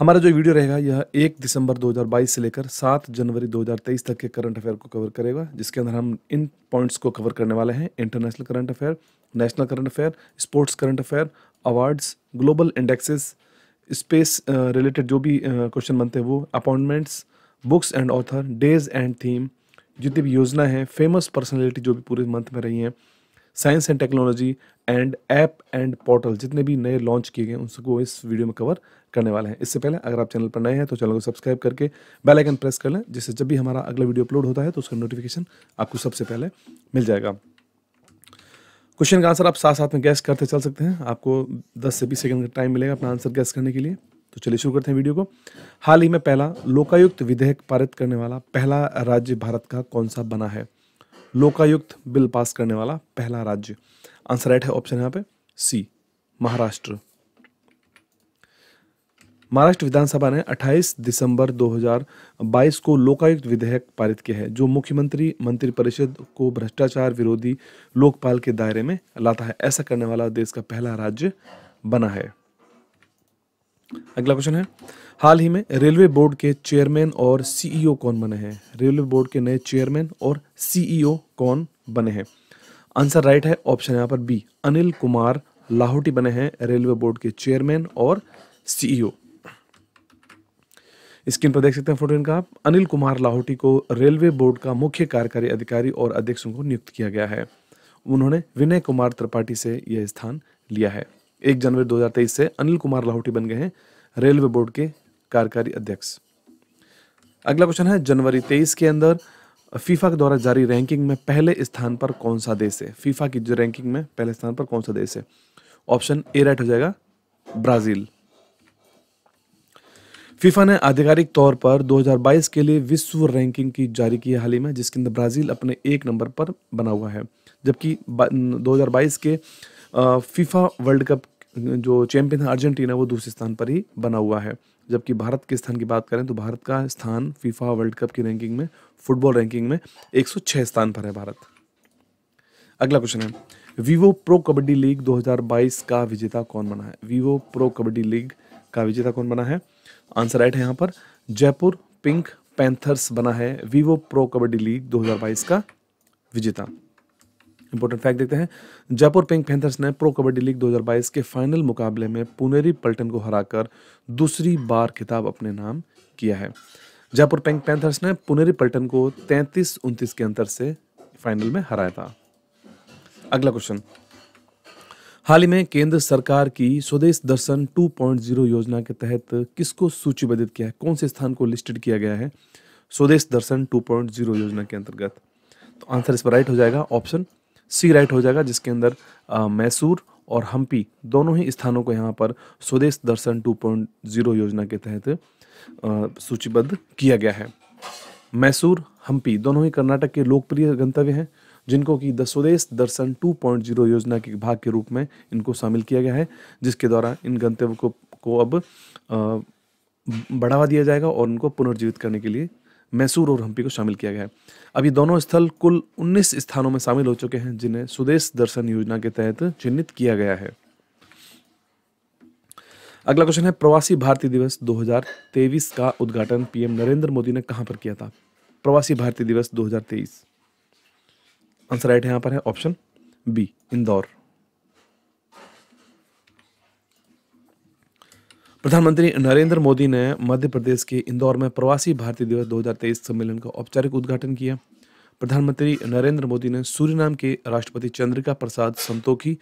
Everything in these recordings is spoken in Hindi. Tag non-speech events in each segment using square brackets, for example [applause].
हमारा जो वीडियो रहेगा यह एक दिसंबर 2022 से लेकर सात जनवरी 2023 तक के करंट अफेयर को कवर करेगा जिसके अंदर हम इन पॉइंट्स को कवर करने वाले हैं international current affair national current affair sports current affair awards global indexes space related जो भी क्वेश्चन uh, बनते हैं वो appointments books and author days and theme जितनी भी योजना है फेमस पर्सनैलिटी जो भी पूरे मंथ में रही हैं science and technology and app and portal जितने भी नए लॉन्च किए गए उनको इस वीडियो में कवर करने वाले हैं इससे पहले अगर आप चैनल पर नए हैं तो चैनल को सब्सक्राइब करके बेल आइकन प्रेस कर लें जिससे जब भी हमारा अगला वीडियो अपलोड होता है तो उसका नोटिफिकेशन आपको सबसे पहले मिल जाएगा क्वेश्चन का आंसर आप साथ साथ में गैस करते चल सकते हैं आपको 10 से 20 सेकंड का टाइम मिलेगा अपना आंसर गैस करने के लिए तो चलिए शुरू करते हैं वीडियो को हाल ही में पहला लोकायुक्त विधेयक पारित करने वाला पहला राज्य भारत का कौन सा बना है लोकायुक्त बिल पास करने वाला पहला राज्य आंसर राइट है ऑप्शन यहां पे सी महाराष्ट्र महाराष्ट्र विधानसभा ने 28 दिसंबर 2022 को लोकायुक्त विधेयक पारित किया है जो मुख्यमंत्री मंत्रिपरिषद को भ्रष्टाचार विरोधी लोकपाल के दायरे में लाता है ऐसा करने वाला देश का पहला राज्य बना है अगला क्वेश्चन है हाल ही में रेलवे बोर्ड के चेयरमैन और सीईओ e कौन बने हैं रेलवे बोर्ड के नए चेयरमैन और सीईओ e कौन बने हैं आंसर राइट है ऑप्शन यहाँ पर बी अनिल कुमार लाहौटी बने हैं रेलवे बोर्ड के चेयरमैन और सीईओ e स्क्रीन पर देख सकते हैं फोटो इनका आप अनिल कुमार लाहौटी को रेलवे बोर्ड का मुख्य कार्यकारी अधिकारी और अध्यक्ष को नियुक्त किया गया है उन्होंने विनय कुमार त्रिपाठी से यह स्थान लिया है एक जनवरी 2023 से अनिल कुमार लाहौटी बन गए हैं रेलवे बोर्ड के कार्यकारी अध्यक्ष अगला क्वेश्चन है जनवरी तेईस के अंदर फीफा के द्वारा जारी रैंकिंग में पहले स्थान पर कौन सा देश है फीफा की जो रैंकिंग में पहले स्थान पर कौन सा देश है ऑप्शन ए राइट हो जाएगा ब्राजील फीफा ने आधिकारिक तौर पर 2022 के लिए विश्व रैंकिंग की जारी की है हाल ही में जिसके अंदर ब्राजील अपने एक नंबर पर बना हुआ है जबकि 2022 के फीफा वर्ल्ड कप जो चैंपियन है अर्जेंटीना वो दूसरे स्थान पर ही बना हुआ है जबकि भारत के स्थान की बात करें तो भारत का स्थान फीफा वर्ल्ड कप की रैंकिंग में फुटबॉल रैंकिंग में 106 स्थान पर है भारत अगला क्वेश्चन है वीवो प्रो कबड्डी लीग 2022 का विजेता कौन बना है वीवो प्रो कबड्डी लीग का विजेता कौन बना है आंसर राइट है यहाँ पर जयपुर पिंक पैंथर्स बना है वीवो प्रो कबड्डी लीग 2022 का विजेता इंपॉर्टेंट फैक्ट देखते हैं जयपुर पिंक पैंथर्स ने प्रो कबड्डी लीग 2022 के फाइनल मुकाबले में पुनेरी पल्टन को हराकर दूसरी बार खिताब अपने नाम किया है जयपुर पिंक पैंथर्स ने पुनेरी पल्टन को तैंतीस उनतीस के अंतर से फाइनल में हराया था अगला क्वेश्चन हाल ही में केंद्र सरकार की स्वदेश दर्शन 2.0 योजना के तहत किसको सूचीबद्ध किया है कौन से स्थान को लिस्टेड किया गया है स्वदेश दर्शन 2.0 योजना के अंतर्गत तो आंसर इस पर राइट हो जाएगा ऑप्शन सी राइट हो जाएगा जिसके अंदर मैसूर और हम्पी दोनों ही स्थानों को यहाँ पर स्वदेश दर्शन 2.0 योजना के तहत सूचीबद्ध किया गया है मैसूर हम्पी दोनों ही कर्नाटक के लोकप्रिय गंतव्य हैं जिनको कि द स्वदेश दर्शन 2.0 योजना के भाग के रूप में इनको शामिल किया गया है जिसके द्वारा इन गंतव्य को को अब बढ़ावा दिया जाएगा और उनको पुनर्जीवित करने के लिए मैसूर और हम्पी को शामिल किया गया है अब ये दोनों स्थल कुल 19 स्थानों में शामिल हो चुके हैं जिन्हें स्वदेश दर्शन योजना के तहत चिन्हित किया गया है अगला क्वेश्चन है प्रवासी भारतीय दिवस 2023 का उद्घाटन पीएम नरेंद्र मोदी ने कहां पर किया था प्रवासी भारतीय दिवस 2023 आंसर राइट यहां पर है ऑप्शन बी इंदौर प्रधानमंत्री नरेंद्र मोदी ने मध्य प्रदेश के इंदौर में प्रवासी भारतीय दिवस 2023 सम्मेलन का औपचारिक उद्घाटन किया प्रधानमंत्री नरेंद्र मोदी ने नाम के राष्ट्रपति चंद्रिका प्रसाद संतोखी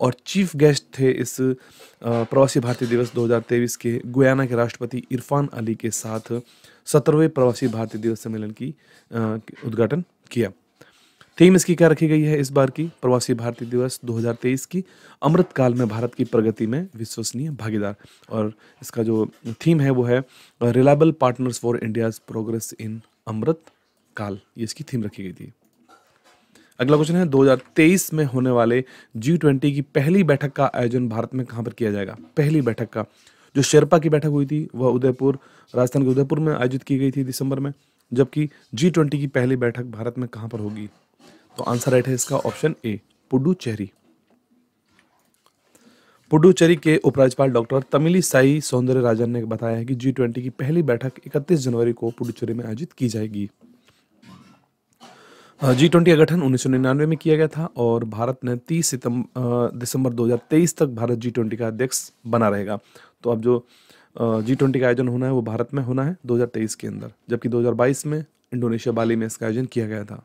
और चीफ गेस्ट थे इस प्रवासी भारतीय दिवस 2023 के गुयाना के राष्ट्रपति इरफान अली के साथ सत्रहवें प्रवासी भारतीय दिवस सम्मेलन की उद्घाटन किया थीम इसकी क्या रखी गई है इस बार की प्रवासी भारतीय दिवस 2023 की अमृतकाल में भारत की प्रगति में विश्वसनीय भागीदार और इसका जो थीम है वो है reliable partners for India's progress in Amrit Kaal ये इसकी थीम रखी गई थी अगला क्वेश्चन है 2023 में होने वाले जी ट्वेंटी की पहली बैठक का आयोजन भारत में कहाँ पर किया जाएगा पहली बैठक का जो शेरपा की बैठक हुई थी वह उदयपुर राजस्थान के उदयपुर में आयोजित की गई थी दिसंबर में जबकि जी ट्वेंटी की पहली बैठक भारत में कहाँ पर होगी तो आंसर राइट है इसका ऑप्शन ए पुडुचेरी पुडुचेरी के उपराज्यपाल डॉक्टर तमिली साई सौंदर्य राजन ने बताया है कि जी ट्वेंटी की पहली बैठक 31 जनवरी को पुडुचेरी में आयोजित की जाएगी जी ट्वेंटी का गठन उन्नीस में किया गया था और भारत ने 30 सितंबर दिसंबर 2023 तक भारत जी ट्वेंटी का अध्यक्ष बना रहेगा तो अब जो जी ट्वेंटी का आयोजन होना है वो भारत में होना है 2023 के अंदर जबकि 2022 में इंडोनेशिया बाली में इसका आयोजन किया गया था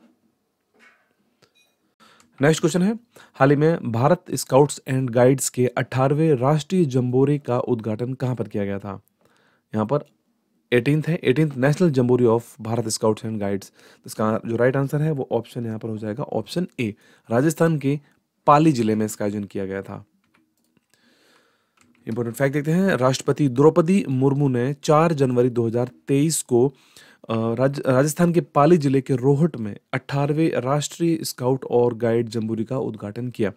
नेक्स्ट क्वेश्चन है हाल ही में भारत स्काउट्स एंड गाइड्स के 18वें राष्ट्रीय जम्बोरी का उद्घाटन कहाँ पर किया गया था यहाँ पर एटीनथ है eighteenth national jamboree of Bharat scouts and guides इसका जो राइट आंसर है वो ऑप्शन यहाँ पर हो जाएगा ऑप्शन ए राजस्थान के पाली जिले में इसका आयोजन किया गया था इंपॉर्टेंट फैक्ट देखते हैं राष्ट्रपति द्रौपदी मुर्मू ने 4 जनवरी 2023 को राज, राजस्थान के पाली जिले के रोहट में 18वें राष्ट्रीय स्काउट और गाइड जम्बूरी का उद्घाटन किया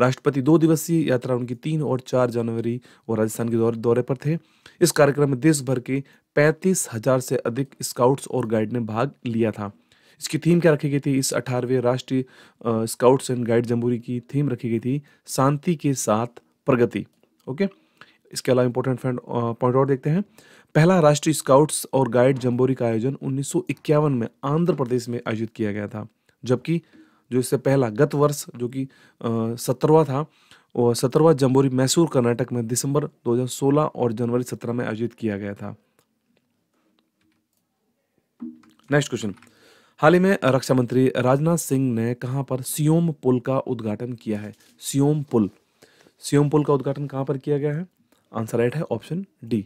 राष्ट्रपति दो दिवसीय यात्रा उनकी तीन और चार जनवरी वो राजस्थान के दौरे पर थे इस कार्यक्रम में देश भर के पैंतीस हजार से अधिक स्काउट्स और गाइड ने भाग लिया था इसकी थीम क्या रखी गई थी इस अठारहवें राष्ट्रीय स्काउट्स एंड गाइड जम्बूरी की थीम रखी गई थी शांति के साथ प्रगति ओके okay? इसके अलावा इंपॉर्टेंट पॉइंट और देखते हैं पहला राष्ट्रीय स्काउट्स और गाइड जम्बोरी का आयोजन उन्नीस में आंध्र प्रदेश में आयोजित किया गया था जबकि जो इससे पहला गत वर्ष जो कि सत्रहवा था और सत्रहवा जम्बोरी मैसूर कर्नाटक में दिसंबर 2016 और जनवरी 17 में आयोजित किया गया था नेक्स्ट क्वेश्चन हाल ही में रक्षा मंत्री राजनाथ सिंह ने कहां पर सियोम पुल का उद्घाटन किया है सियोम पुल सियोम पुल का उद्घाटन कहां पर किया गया है आंसर राइट है ऑप्शन डी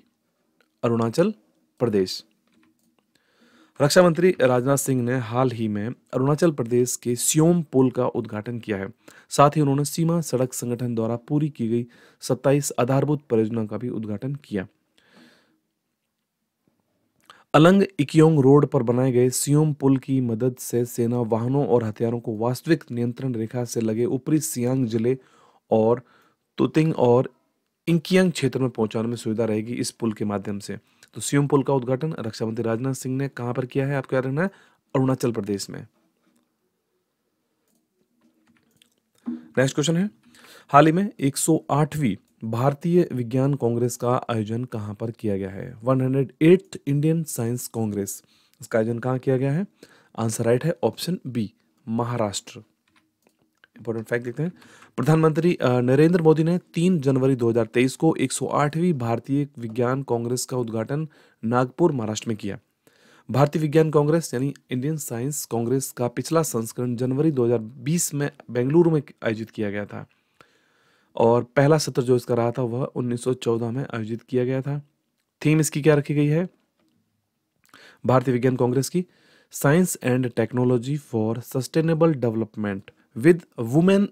अरुणाचल प्रदेश रक्षा मंत्री राजनाथ सिंह ने हाल ही में अरुणाचल प्रदेश के सियोम पुल का उद्घाटन किया है साथ ही उन्होंने सीमा सड़क संगठन द्वारा पूरी की गई 27 आधारभूत परियोजना का भी उद्घाटन किया अलंग इकियोंग रोड पर बनाए गए सियोम पुल की मदद से सेना वाहनों और हथियारों को वास्तविक नियंत्रण रेखा से लगे ऊपरी सियांग जिले और तुतिंग और इंकियांग क्षेत्र में पहुंचाने में सुविधा रहेगी इस पुल के माध्यम से तो सीएम पुल का उद्घाटन रक्षा मंत्री राजनाथ सिंह ने कहां पर किया है आपको याद रखना अरुणाचल प्रदेश में नेक्स्ट क्वेश्चन है हाल ही में 108वीं भारतीय विज्ञान कांग्रेस का आयोजन कहां पर किया गया है 108th इंडियन साइंस कांग्रेस इसका आयोजन कहां किया गया है आंसर राइट है option B Maharashtra important fact देखते हैं प्रधानमंत्री नरेंद्र मोदी ने 3 जनवरी 2023 को 108वीं भारतीय विज्ञान कांग्रेस का उद्घाटन नागपुर महाराष्ट्र में किया भारतीय विज्ञान कांग्रेस यानी इंडियन साइंस कांग्रेस का पिछला संस्करण जनवरी 2020 में बेंगलुरु में आयोजित किया गया था और पहला सत्र जो इसका रहा था वह 1914 में आयोजित किया गया था थीम इसकी क्या रखी गई है भारतीय विज्ञान कांग्रेस की science and technology for sustainable development with women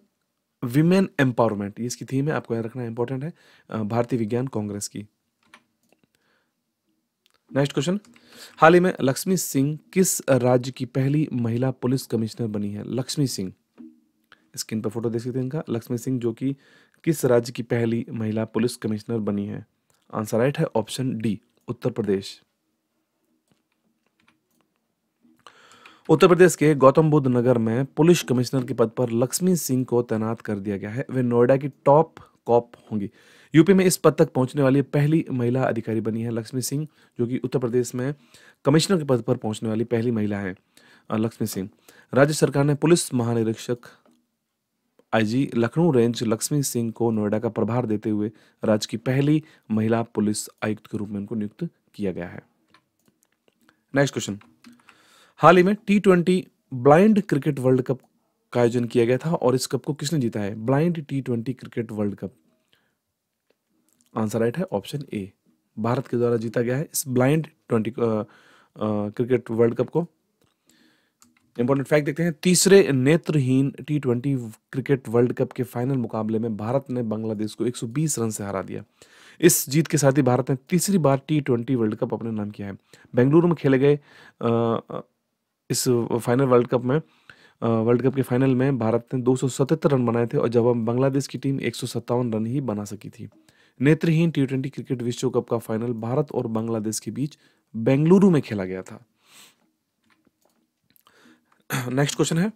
women empowerment इसकी थीम है आपको याद रखना इंपॉर्टेंट है भारतीय विज्ञान कांग्रेस की नेक्स्ट क्वेश्चन हाल ही में लक्ष्मी सिंह किस राज्य की पहली महिला पुलिस कमिश्नर बनी है लक्ष्मी सिंह स्क्रीन पर फोटो देख सकते हैं इनका लक्ष्मी सिंह जो कि किस राज्य की पहली महिला पुलिस कमिश्नर बनी है आंसर राइट है ऑप्शन डी उत्तर प्रदेश उत्तर प्रदेश के गौतम बुद्ध नगर में पुलिस कमिश्नर के पद पर लक्ष्मी सिंह को तैनात कर दिया गया है वे नोएडा की टॉप कॉप होंगी यूपी में इस पद तक पहुंचने वाली पहली महिला अधिकारी बनी है लक्ष्मी सिंह जो कि उत्तर प्रदेश में कमिश्नर के पद पर पहुंचने वाली पहली महिला है लक्ष्मी सिंह राज्य सरकार ने पुलिस महानिरीक्षक आईजी लखनऊ रेंज लक्ष्मी सिंह को नोएडा का प्रभार देते हुए राज्य की पहली महिला पुलिस आयुक्त के रूप में उनको नियुक्त किया गया है नेक्स्ट क्वेश्चन हाल ही में T twenty blind cricket World Cup का आयोजन किया गया था और इस कप को किसने जीता है blind T twenty cricket World Cup answer right है ऑप्शन ए भारत के द्वारा जीता गया है इस blind twenty cricket World Cup को इंपॉर्टेंट फैक्ट देखते हैं तीसरे नेत्रहीन T twenty cricket World Cup के फाइनल मुकाबले में भारत ने बांग्लादेश को 120 रन से हरा दिया इस जीत के साथ ही भारत ने तीसरी बार टी ट्वेंटी वर्ल्ड कप अपने नाम किया है बेंगलुरु में खेले गए इस फाइनल वर्ल्ड कप में वर्ल्ड कप के फाइनल में भारत ने 277 रन बनाए थे और जब बांग्लादेश की टीम एक रन ही बना सकी थी नेत्रहीन टी ट्वेंटी क्रिकेट विश्व कप का फाइनल भारत और बांग्लादेश के बीच बेंगलुरु में खेला गया था नेक्स्ट क्वेश्चन है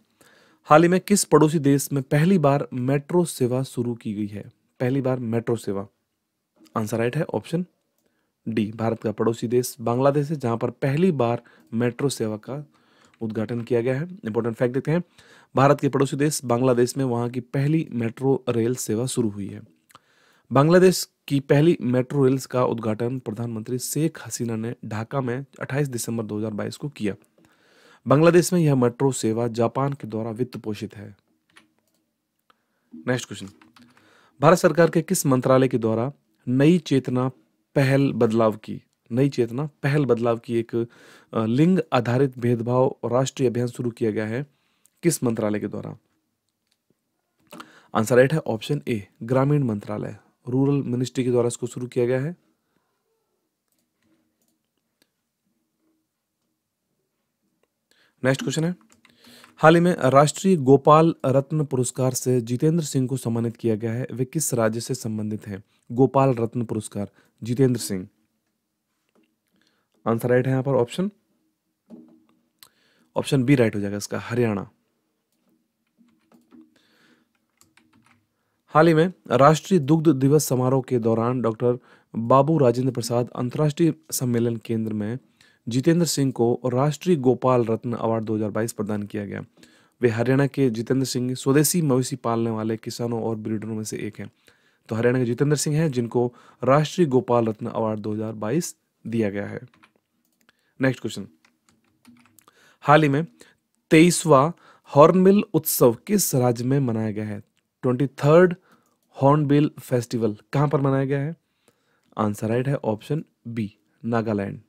हाल ही में किस पड़ोसी देश में पहली बार मेट्रो सेवा शुरू की गई है पहली बार मेट्रो सेवा आंसर राइट है ऑप्शन डी भारत का पड़ोसी देश बांग्लादेश है जहां पर पहली बार मेट्रो सेवा का उद्घाटन किया गया है इंपॉर्टेंट फैक्ट देखते हैं भारत के पड़ोसी देश बांग्लादेश में वहां की पहली मेट्रो रेल सेवा शुरू हुई है बांग्लादेश की पहली मेट्रो रेल का उद्घाटन प्रधानमंत्री शेख हसीना ने ढाका में 28 दिसंबर 2022 को किया बांग्लादेश में यह मेट्रो सेवा जापान के द्वारा वित्त पोषित है नेक्स्ट क्वेश्चन भारत सरकार के किस मंत्रालय के द्वारा नई चेतना पहल बदलाव की नई चेतना पहल बदलाव की एक लिंग आधारित भेदभाव राष्ट्रीय अभियान शुरू किया गया है किस मंत्रालय के द्वारा आंसर राइट है ऑप्शन ए ग्रामीण मंत्रालय रूरल मिनिस्ट्री के द्वारा इसको शुरू किया गया है नेक्स्ट क्वेश्चन है हाल ही में राष्ट्रीय गोपाल रत्न पुरस्कार से जितेंद्र सिंह को सम्मानित किया गया है वे किस राज्य से संबंधित हैं गोपाल रत्न पुरस्कार जितेंद्र सिंह आंसर राइट है यहाँ पर ऑप्शन ऑप्शन बी राइट हो जाएगा इसका हरियाणा हाल ही में राष्ट्रीय दुग्ध दिवस समारोह के दौरान डॉक्टर बाबू राजेंद्र प्रसाद अंतर्राष्ट्रीय सम्मेलन केंद्र में जितेंद्र सिंह को राष्ट्रीय गोपाल रत्न अवार्ड 2022 प्रदान किया गया वे हरियाणा के जितेंद्र सिंह स्वदेशी मवेशी पालने वाले किसानों और ब्रीडरों में से एक हैं तो हरियाणा के जितेंद्र सिंह हैं जिनको राष्ट्रीय गोपाल रत्न अवार्ड 2022 दिया गया है नेक्स्ट क्वेश्चन हाल ही में तेईसवा हॉर्नबिल उत्सव किस राज्य में मनाया गया है ट्वेंटी थर्ड हॉर्नबिल फेस्टिवल कहां पर मनाया गया है आंसर राइट है ऑप्शन बी नागालैंड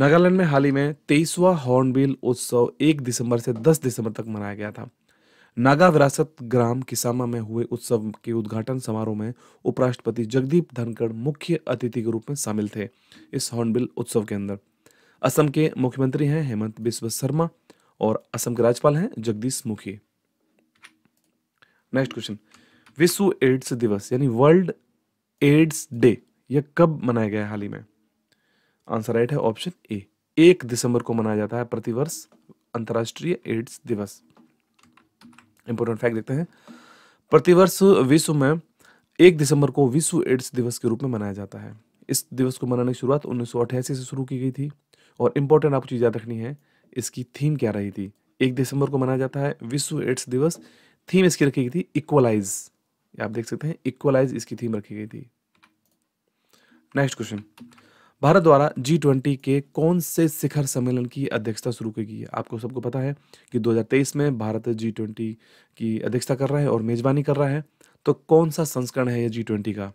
नागालैंड में हाल ही में तेईसवा हॉर्नबिल उत्सव एक दिसंबर से दस दिसंबर तक मनाया गया था नागा विरासत ग्राम किसामा में हुए उत्सव के उद्घाटन समारोह में उपराष्ट्रपति जगदीप धनखड़ मुख्य अतिथि के रूप में शामिल थे इस हॉर्नबिल उत्सव के अंदर असम के मुख्यमंत्री हैं हेमंत बिस्व शर्मा और असम के राज्यपाल हैं जगदीश मुखी नेक्स्ट क्वेश्चन विश्व एड्स दिवस यानी वर्ल्ड एड्स डे यह कब मनाया गया हाल ही में आंसर राइट है ऑप्शन ए एक दिसंबर को मनाया जाता है प्रतिवर्ष अंतर्राष्ट्रीय एड्स दिवस इंपॉर्टेंट फैक्ट देखते हैं प्रतिवर्ष विश्व में एक दिसंबर को विश्व एड्स दिवस के रूप में मनाया जाता है इस दिवस को मनाने की शुरुआत उन्नीस से शुरू की गई थी और इम्पोर्टेंट आपको चीज़ याद रखनी है इसकी थीम क्या रही थी एक दिसंबर को मनाया जाता है विश्व एड्स दिवस थीम इसकी रखी गई थी इक्वलाइज आप देख सकते हैं इक्वलाइज इसकी थीम रखी गई थी नेक्स्ट क्वेश्चन भारत द्वारा जी ट्वेंटी के कौन से शिखर सम्मेलन की अध्यक्षता शुरू की गई है आपको सबको पता है कि 2023 में भारत जी ट्वेंटी की अध्यक्षता कर रहा है और मेजबानी कर रहा है तो कौन सा संस्करण है यह जी ट्वेंटी का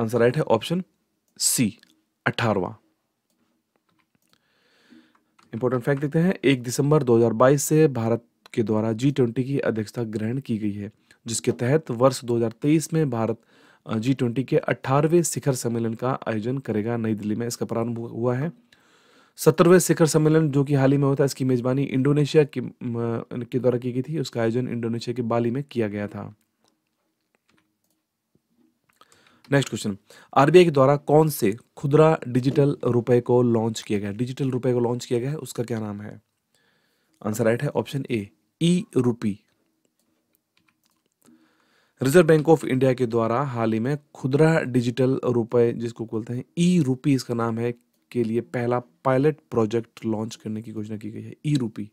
आंसर राइट है ऑप्शन सी अठारवा इंपॉर्टेंट फैक्ट देखते हैं एक दिसंबर 2022 से भारत के द्वारा जी ट्वेंटी की अध्यक्षता ग्रहण की गई है जिसके तहत वर्ष 2023 में भारत जी ट्वेंटी के 18वें शिखर सम्मेलन का आयोजन करेगा नई दिल्ली में इसका प्रारंभ हुआ है सत्रहवें शिखर सम्मेलन जो कि हाल ही में होता है इसकी मेजबानी इंडोनेशिया के द्वारा की गई थी उसका आयोजन इंडोनेशिया के बाली में किया गया था नेक्स्ट क्वेश्चन आरबीआई के द्वारा कौन से खुदरा डिजिटल रुपए को लॉन्च किया गया डिजिटल रुपए को लॉन्च किया गया है उसका क्या नाम है आंसर राइट है option A E rupee reserve bank of India के द्वारा हाल ही में खुदरा डिजिटल रुपए जिसको बोलते हैं ई रूपी इसका नाम है के लिए पहला पायलट प्रोजेक्ट लॉन्च करने की घोषणा की गई है ई रूपी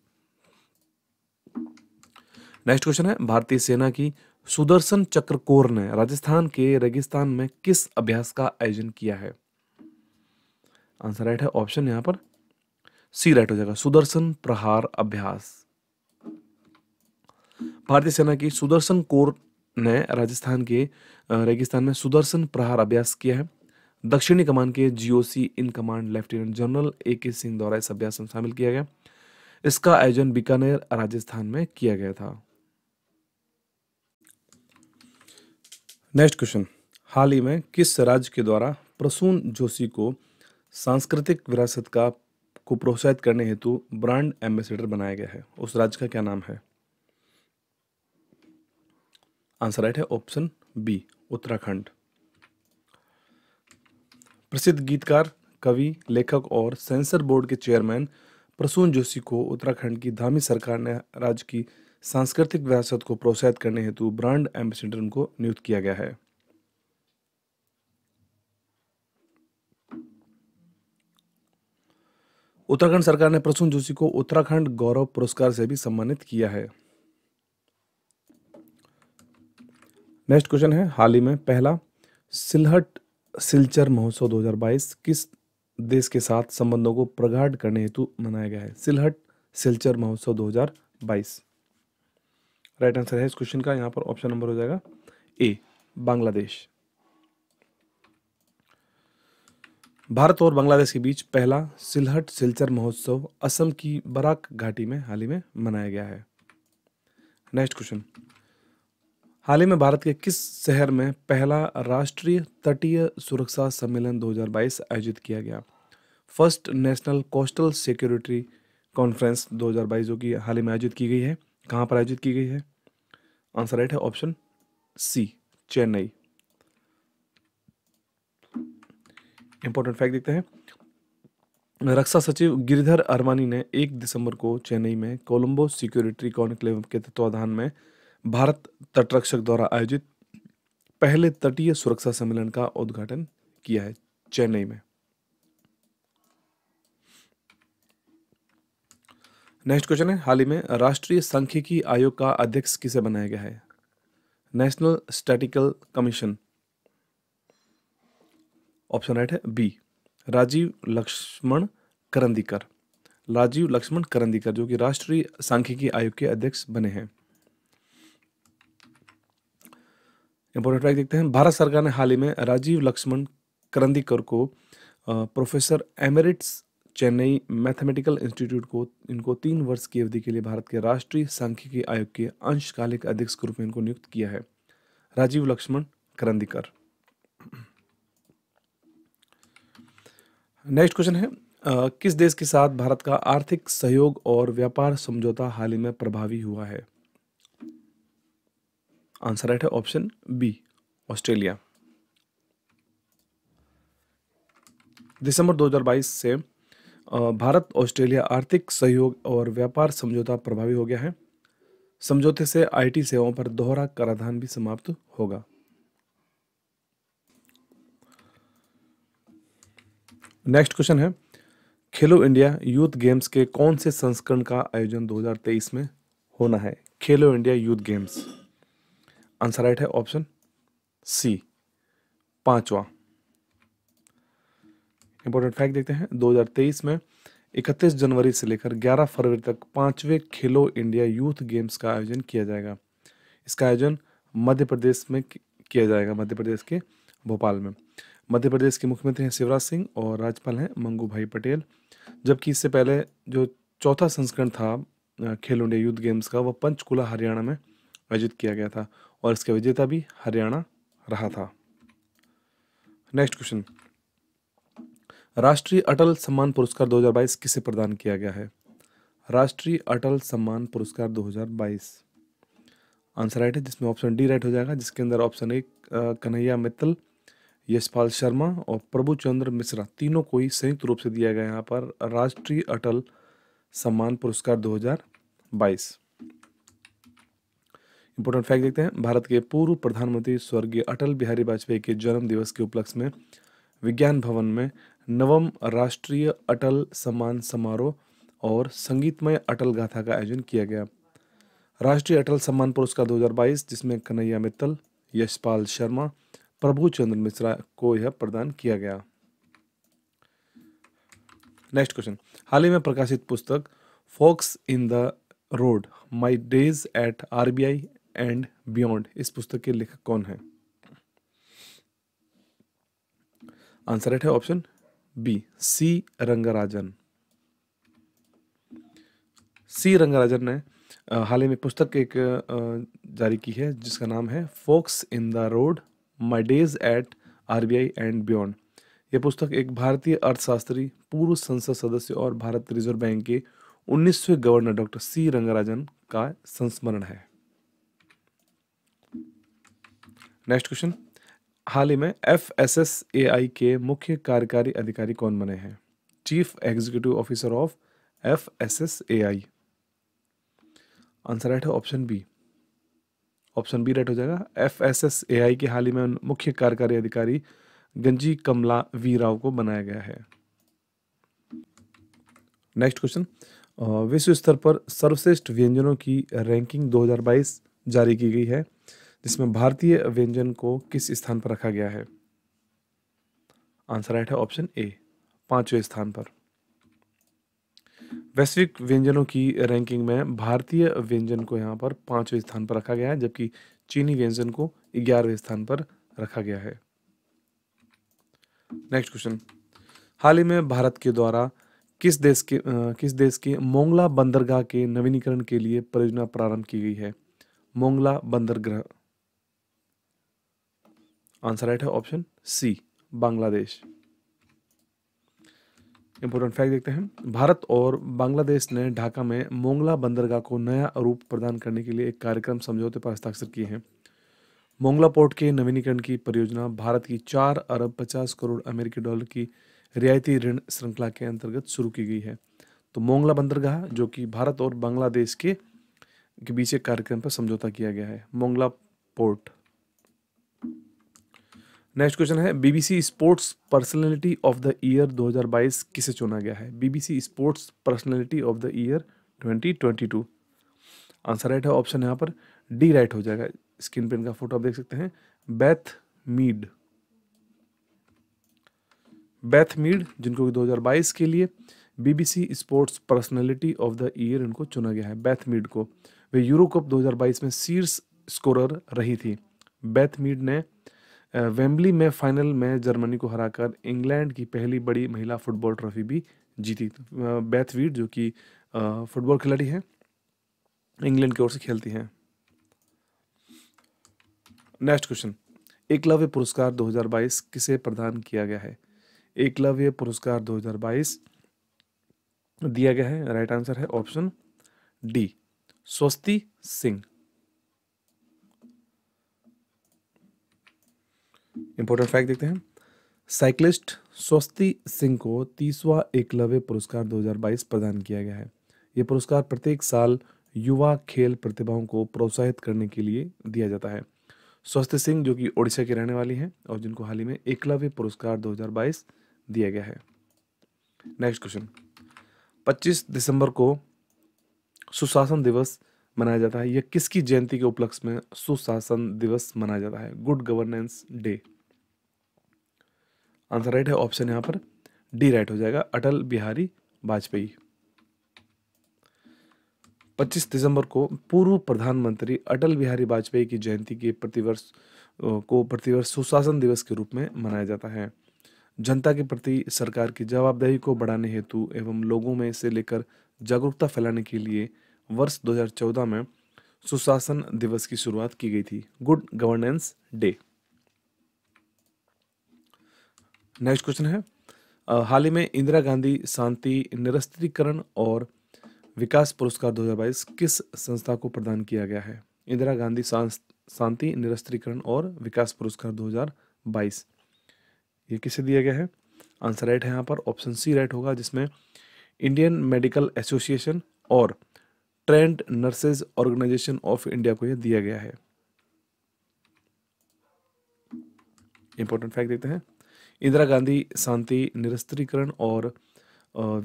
नेक्स्ट क्वेश्चन है भारतीय सेना की सुदर्शन चक्र कोर ने राजस्थान के रेगिस्तान में किस अभ्यास का आयोजन किया है आंसर राइट है ऑप्शन यहां पर सी राइट हो जाएगा सुदर्शन प्रहार अभ्यास भारतीय सेना की सुदर्शन कोर ने राजस्थान के रेगिस्तान में सुदर्शन प्रहार अभ्यास किया है दक्षिणी कमान के GOC in command lieutenant general A K Singh द्वारा इस अभ्यास में शामिल किया गया इसका आयोजन बीकानेर राजस्थान में किया गया था नेक्स्ट क्वेश्चन हाल ही में किस राज्य के द्वारा प्रसून जोशी को सांस्कृतिक विरासत का को प्रोत्साहित करने हेतु ब्रांड एम्बेसडर बनाया गया है उस राज्य का क्या नाम है आंसर राइट है ऑप्शन बी उत्तराखंड प्रसिद्ध गीतकार कवि लेखक और सेंसर बोर्ड के चेयरमैन प्रसून जोशी को उत्तराखंड की धामी सरकार ने राज्य की सांस्कृतिक विरासत को प्रोत्साहित करने हेतु ब्रांड एम्बेसिडर को नियुक्त किया गया है उत्तराखंड सरकार ने प्रसून जोशी को उत्तराखंड गौरव पुरस्कार से भी सम्मानित किया है नेक्स्ट क्वेश्चन है हाल ही में पहला सिलहट सिलचर महोत्सव 2022 किस देश के साथ संबंधों को प्रगाढ़ करने हेतु मनाया गया है सिलहट सिलचर महोत्सव 2022 राइट आंसर है इस क्वेश्चन का यहां पर ऑप्शन नंबर हो जाएगा ए बांग्लादेश भारत और बांग्लादेश के बीच पहला सिलहट सिलचर महोत्सव असम की बराक घाटी में हाल ही में मनाया गया है नेक्स्ट क्वेश्चन हाल ही में भारत के किस शहर में पहला राष्ट्रीय तटीय सुरक्षा सम्मेलन 2022 आयोजित किया गया first national coastal security conference 2022 जो कि हाल ही में आयोजित की गई है कहां पर आयोजित की गई है आंसर राइट है option C Chennai important fact देखते हैं रक्षा सचिव गिरिधर अरमानी ने 1 दिसंबर को चेन्नई में कोलंबो सिक्योरिटी कॉन्क्लेव के तत्वाधान में भारत तटरक्षक द्वारा आयोजित पहले तटीय सुरक्षा सम्मेलन का उद्घाटन किया है चेन्नई में नेक्स्ट क्वेश्चन है हाल ही में राष्ट्रीय सांख्यिकी आयोग का अध्यक्ष किसे बनाया गया है national statistical commission option right है बी राजीव लक्ष्मण करंदीकर राजीव लक्ष्मण करंदीकर जो कि राष्ट्रीय सांख्यिकी आयोग के अध्यक्ष बने हैं इंपॉर्टेंट फैक्ट देखते हैं भारत सरकार ने हाल ही में राजीव लक्ष्मण करंदीकर को professor emeritus Chennai mathematical institute को इनको तीन वर्ष की अवधि के लिए भारत के राष्ट्रीय सांख्यिकी आयोग के अंशकालिक अध्यक्ष के रूप में इनको नियुक्त किया है राजीव लक्ष्मण करंदीकर नेक्स्ट क्वेश्चन है आ, किस देश के साथ भारत का आर्थिक सहयोग और व्यापार समझौता हाल ही में प्रभावी हुआ है आंसर राइट है ऑप्शन बी ऑस्ट्रेलिया दिसंबर 2022 से भारत ऑस्ट्रेलिया आर्थिक सहयोग और व्यापार समझौता प्रभावी हो गया है समझौते से आईटी सेवाओं पर दोहरा कराधान भी समाप्त होगा नेक्स्ट क्वेश्चन है खेलो इंडिया यूथ गेम्स के कौन से संस्करण का आयोजन 2023 में होना है Khelo India youth games answer right है ऑप्शन सी पांचवा इंपॉर्टेंट फैक्ट देखते हैं 2023 में 31 जनवरी से लेकर 11 फरवरी तक पांचवें खेलो इंडिया यूथ गेम्स का आयोजन किया जाएगा इसका आयोजन मध्य प्रदेश में किया जाएगा मध्य प्रदेश के भोपाल में मध्य प्रदेश के मुख्यमंत्री हैं शिवराज सिंह और राज्यपाल हैं मंगू भाई पटेल जबकि इससे पहले जो चौथा संस्करण था खेलो इंडिया यूथ गेम्स का वह पंचकूला हरियाणा में आयोजित किया गया था और इसका विजेता भी हरियाणा रहा था नेक्स्ट क्वेश्चन राष्ट्रीय अटल सम्मान पुरस्कार 2022 किसे प्रदान किया गया है राष्ट्रीय अटल सम्मान पुरस्कार 2022 आंसर राइट है जिसमें ऑप्शन डी राइट हो जाएगा जिसके अंदर ऑप्शन ए कन्हैया मित्तल यशपाल शर्मा और प्रभु चंद्र मिश्रा तीनों को ही संयुक्त रूप से दिया गया यहाँ पर राष्ट्रीय अटल सम्मान पुरस्कार 2022 इंपॉर्टेंट फैक्ट देखते हैं भारत के पूर्व प्रधानमंत्री स्वर्गीय अटल बिहारी वाजपेयी के जन्म दिवस के उपलक्ष्य में विज्ञान भवन में नवम राष्ट्रीय अटल सम्मान समारोह और संगीतमय अटल गाथा का आयोजन किया गया राष्ट्रीय अटल सम्मान पुरस्कार 2022 जिसमें कन्हैया मित्तल यशपाल शर्मा प्रभु चंद्र मिश्रा को यह प्रदान किया गया नेक्स्ट क्वेश्चन हाल ही में प्रकाशित पुस्तक forks in the road my days at I and beyond इस पुस्तक के लेखक कौन है आंसर राइट है option B C Rangarajan C Rangarajan ने हाल ही में पुस्तक एक जारी की है जिसका नाम है forks in the road my days at RBI and beyond यह पुस्तक एक भारतीय अर्थशास्त्री पूर्व संसद सदस्य और भारत रिजर्व बैंक के उन्नीसवें गवर्नर डॉक्टर सी रंगराजन का संस्मरण है नेक्स्ट क्वेश्चन हाल ही में F S S A I के मुख्य कार्यकारी अधिकारी कौन बने हैं chief executive officer of F S S A I answer right है option B option B right हो जाएगा F S S A I के हाल ही में मुख्य कार्यकारी अधिकारी गंजी कमला वी राव को बनाया गया है नेक्स्ट क्वेश्चन विश्व स्तर पर सर्वश्रेष्ठ व्यंजनों की रैंकिंग 2022 जारी की गई है जिसमें भारतीय व्यंजन को किस स्थान पर रखा गया है आंसर राइट है ऑप्शन ए पांचवें स्थान पर वैश्विक व्यंजनों की रैंकिंग में भारतीय व्यंजन को यहां पर पांचवें स्थान पर रखा गया है जबकि चीनी व्यंजन को ग्यारहवें स्थान पर रखा गया है नेक्स्ट क्वेश्चन हाल ही में भारत के द्वारा किस देश के आ, किस देश के मोंगला बंदरगाह के नवीनीकरण के लिए परियोजना प्रारंभ की गई है मोंगला बंदरगाह आंसर राइट है option C Bangladesh important fact देखते हैं भारत और बांग्लादेश ने ढाका में मोंगला बंदरगाह को नया रूप प्रदान करने के लिए एक कार्यक्रम समझौते पर हस्ताक्षर किए हैं मोंगला पोर्ट के नवीनीकरण की परियोजना भारत की चार अरब पचास करोड़ अमेरिकी डॉलर की रियायती ऋण श्रृंखला के अंतर्गत शुरू की गई है तो मोंगला बंदरगाह जो कि भारत और बांग्लादेश के के बीच एक कार्यक्रम पर समझौता किया गया है मोंगला पोर्ट नेक्स्ट क्वेश्चन है BBC sports personality of the year 2022 किसे चुना गया है BBC sports personality of the year 2022 answer right है ऑप्शन यहाँ पर डी राइट हो जाएगा स्क्रीन पे इनका फोटो आप देख सकते हैं बैथ मीड बैथ मीड जिनको 2022 के लिए BBC sports personality of the year इनको चुना गया है बैथ मीड को वे यूरो कप दो में शीर्ष स्कोरर रही थी बैथ मीड ने वेम्बली में फाइनल में जर्मनी को हराकर इंग्लैंड की पहली बड़ी महिला फुटबॉल ट्रॉफी भी जीती बैथवीट जो कि फुटबॉल खिलाड़ी हैं इंग्लैंड की ओर से खेलती हैं नेक्स्ट क्वेश्चन एकलव्य पुरस्कार 2022 किसे प्रदान किया गया है एकलव्य पुरस्कार 2022 दिया गया है राइट आंसर है option D Swasti Singh important fact देखते हैं साइक्लिस्ट स्वस्ति सिंह को तीसवा एकलव्य पुरस्कार 2022 प्रदान किया गया है ये पुरस्कार प्रत्येक साल युवा खेल प्रतिभाओं को प्रोत्साहित करने के लिए दिया जाता है स्वस्ति सिंह जो कि ओडिशा के रहने वाली हैं और जिनको हाल ही में एकलव्य पुरस्कार 2022 दिया गया है नेक्स्ट क्वेश्चन 25 दिसंबर को सुशासन दिवस मनाया जाता है यह किसकी जयंती के उपलक्ष्य में सुशासन दिवस मनाया जाता है good governance day answer right है ऑप्शन यहां पर डी राइट हो जाएगा अटल बिहारी वाजपेयी 25 दिसंबर को पूर्व प्रधानमंत्री अटल बिहारी वाजपेयी की जयंती के प्रतिवर्ष को प्रतिवर्ष सुशासन दिवस के रूप में मनाया जाता है जनता के प्रति सरकार की जवाबदेही को बढ़ाने हेतु एवं लोगों में इसे लेकर जागरूकता फैलाने के लिए वर्ष 2014 में सुशासन दिवस की शुरुआत की गई थी good governance day next question है हाल ही में इंदिरा गांधी शांति निरस्त्रीकरण और विकास पुरस्कार 2022 किस संस्था को प्रदान किया गया है इंदिरा गांधी शांति निरस्त्रीकरण और विकास पुरस्कार 2022 ये किसे दिया गया है आंसर राइट है यहाँ पर ऑप्शन सी राइट होगा जिसमें इंडियन मेडिकल एसोसिएशन और trained nurses organisation of India को यह दिया गया है इंपॉर्टेंट फैक्ट देखते हैं इंदिरा गांधी शांति निरस्त्रीकरण और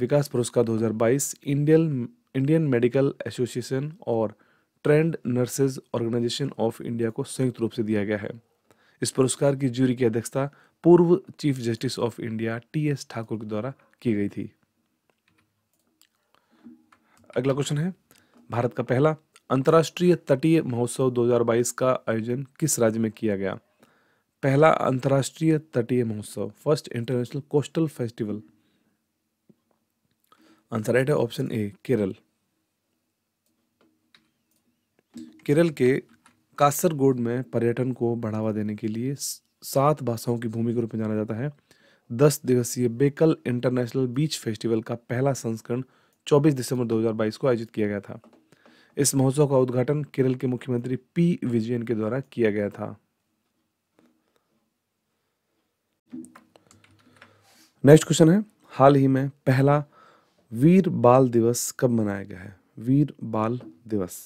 विकास पुरस्कार 2022 इंडियन इंडियन मेडिकल एसोसिएशन और trained nurses organisation of India को संयुक्त रूप से दिया गया है इस पुरस्कार की जूरी की अध्यक्षता पूर्व chief justice of India T S Thakur के द्वारा की गई थी अगला क्वेश्चन है भारत का पहला अंतर्राष्ट्रीय तटीय महोत्सव 2022 का आयोजन किस राज्य में किया गया पहला अंतर्राष्ट्रीय तटीय महोत्सव first international coastal festival answer right है ऑप्शन ए केरल केरल के कासरगोड में पर्यटन को बढ़ावा देने के लिए सात भाषाओं की भूमि के रूप में जाना जाता है दस दिवसीय बेकल इंटरनेशनल बीच फेस्टिवल का पहला संस्करण 24 दिसंबर 2022 को आयोजित किया गया था इस महोत्सव का उद्घाटन केरल के मुख्यमंत्री पी विजयन के द्वारा किया गया था नेक्स्ट क्वेश्चन है हाल ही में पहला वीर बाल दिवस कब मनाया गया है वीर बाल दिवस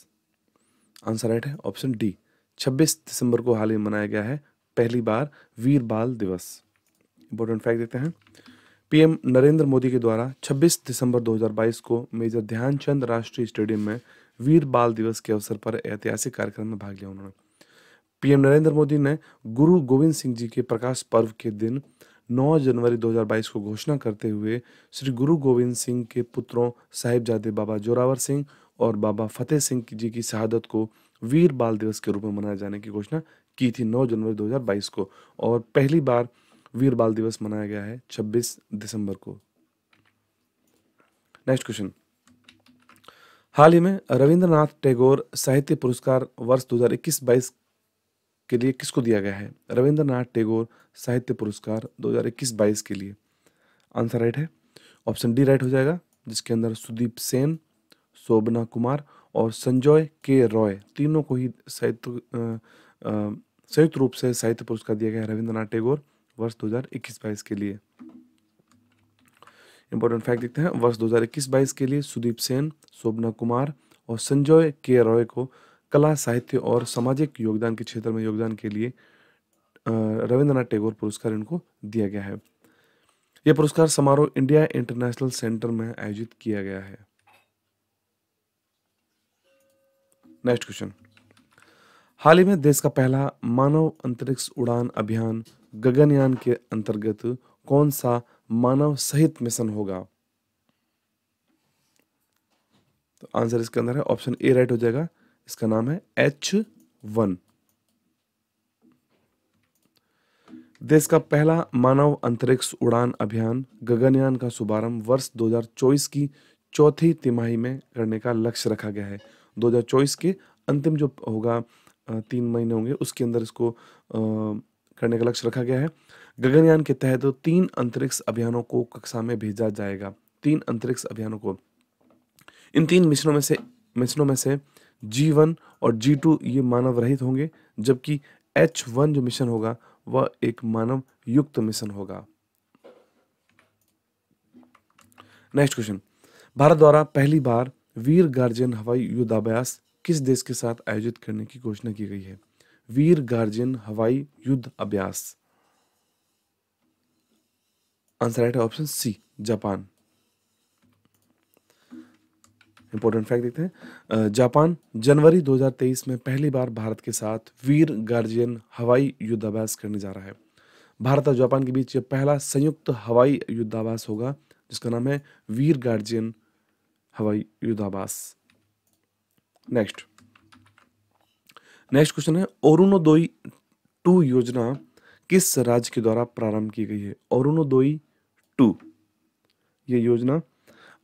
आंसर राइट है ऑप्शन डी 26 दिसंबर को हाल ही में मनाया गया है पहली बार वीर बाल दिवस इंपोर्टेंट फैक्ट देते हैं पीएम नरेंद्र मोदी के द्वारा 26 दिसंबर 2022 को मेजर ध्यानचंद राष्ट्रीय स्टेडियम में वीर बाल दिवस के अवसर पर ऐतिहासिक कार्यक्रम में भाग लिया उन्होंने पीएम नरेंद्र मोदी ने गुरु गोविंद सिंह जी के प्रकाश पर्व के दिन 9 जनवरी 2022 को घोषणा करते हुए श्री गुरु गोविंद सिंह के पुत्रों साहिबजादे बाबा जोरावर सिंह और बाबा फतेह सिंह जी की शहादत को वीर बाल दिवस के रूप में मनाए जाने की घोषणा की थी 9 जनवरी 2022 को और पहली बार वीर बाल दिवस मनाया गया है 26 दिसंबर को नेक्स्ट क्वेश्चन हाल ही में रविंद्रनाथ टैगोर साहित्य पुरस्कार वर्ष 2021-22 के लिए किसको दिया गया है रविंद्रनाथ टैगोर साहित्य पुरस्कार 2021-22 के लिए आंसर राइट है ऑप्शन डी राइट हो जाएगा जिसके अंदर सुदीप सेन शोभना कुमार और संजय के रॉय तीनों को ही साहित्य संयुक्त रूप से साहित्य पुरस्कार दिया गया है रविंद्रनाथ टैगोर वर्ष 2021-22 के लिए इंपॉर्टेंट फैक्ट देखते हैं वर्ष 2021-22 के लिए सुदीप सेन शोभना कुमार और संजय के रॉय को कला साहित्य और सामाजिक योगदान के क्षेत्र में योगदान के लिए रविंद्रनाथ टैगोर पुरस्कार इनको दिया गया है यह पुरस्कार समारोह इंडिया इंटरनेशनल सेंटर में आयोजित किया गया है नेक्स्ट क्वेश्चन हाल ही में देश का पहला मानव अंतरिक्ष उड़ान अभियान गगनयान के अंतर्गत कौन सा मानव सहित मिशन होगा तो आंसर इसके अंदर है ऑप्शन ए राइट हो जाएगा इसका नाम है एच वन देश का पहला मानव अंतरिक्ष उड़ान अभियान गगनयान का शुभारंभ वर्ष 2024 की चौथी तिमाही में करने का लक्ष्य रखा गया है 2024 के अंतिम जो होगा तीन महीने होंगे उसके अंदर इसको करने का लक्ष्य रखा गया है गगनयान के तहत तीन अंतरिक्ष अभियानों को कक्षा में भेजा जाएगा तीन अंतरिक्ष अभियानों को इन तीन मिशनों में से मिशनों में से जी वन और जी टू ये मानव रहित होंगे जबकि एच वन जो मिशन होगा वह एक मानव युक्त मिशन होगा नेक्स्ट क्वेश्चन भारत द्वारा पहली बार वीर गार्जियन हवाई युद्धाभ्यास किस देश के साथ आयोजित करने की घोषणा की गई है वीर गार्जियन हवाई युद्ध अभ्यास आंसर राइट है option C Japan important fact देखते हैं जापान जनवरी 2023 में पहली बार भारत के साथ वीर गार्जियन हवाई युद्धाभ्यास करने जा रहा है भारत और जापान के बीच यह पहला संयुक्त हवाई युद्धाभ्यास होगा जिसका नाम है वीर गार्जियन हवाई युद्धाभ्यास नेक्स्ट नेक्स्ट क्वेश्चन है ओरुनोदोई टू योजना किस राज्य के द्वारा प्रारंभ की गई है ओरुनोदोई टू ये योजना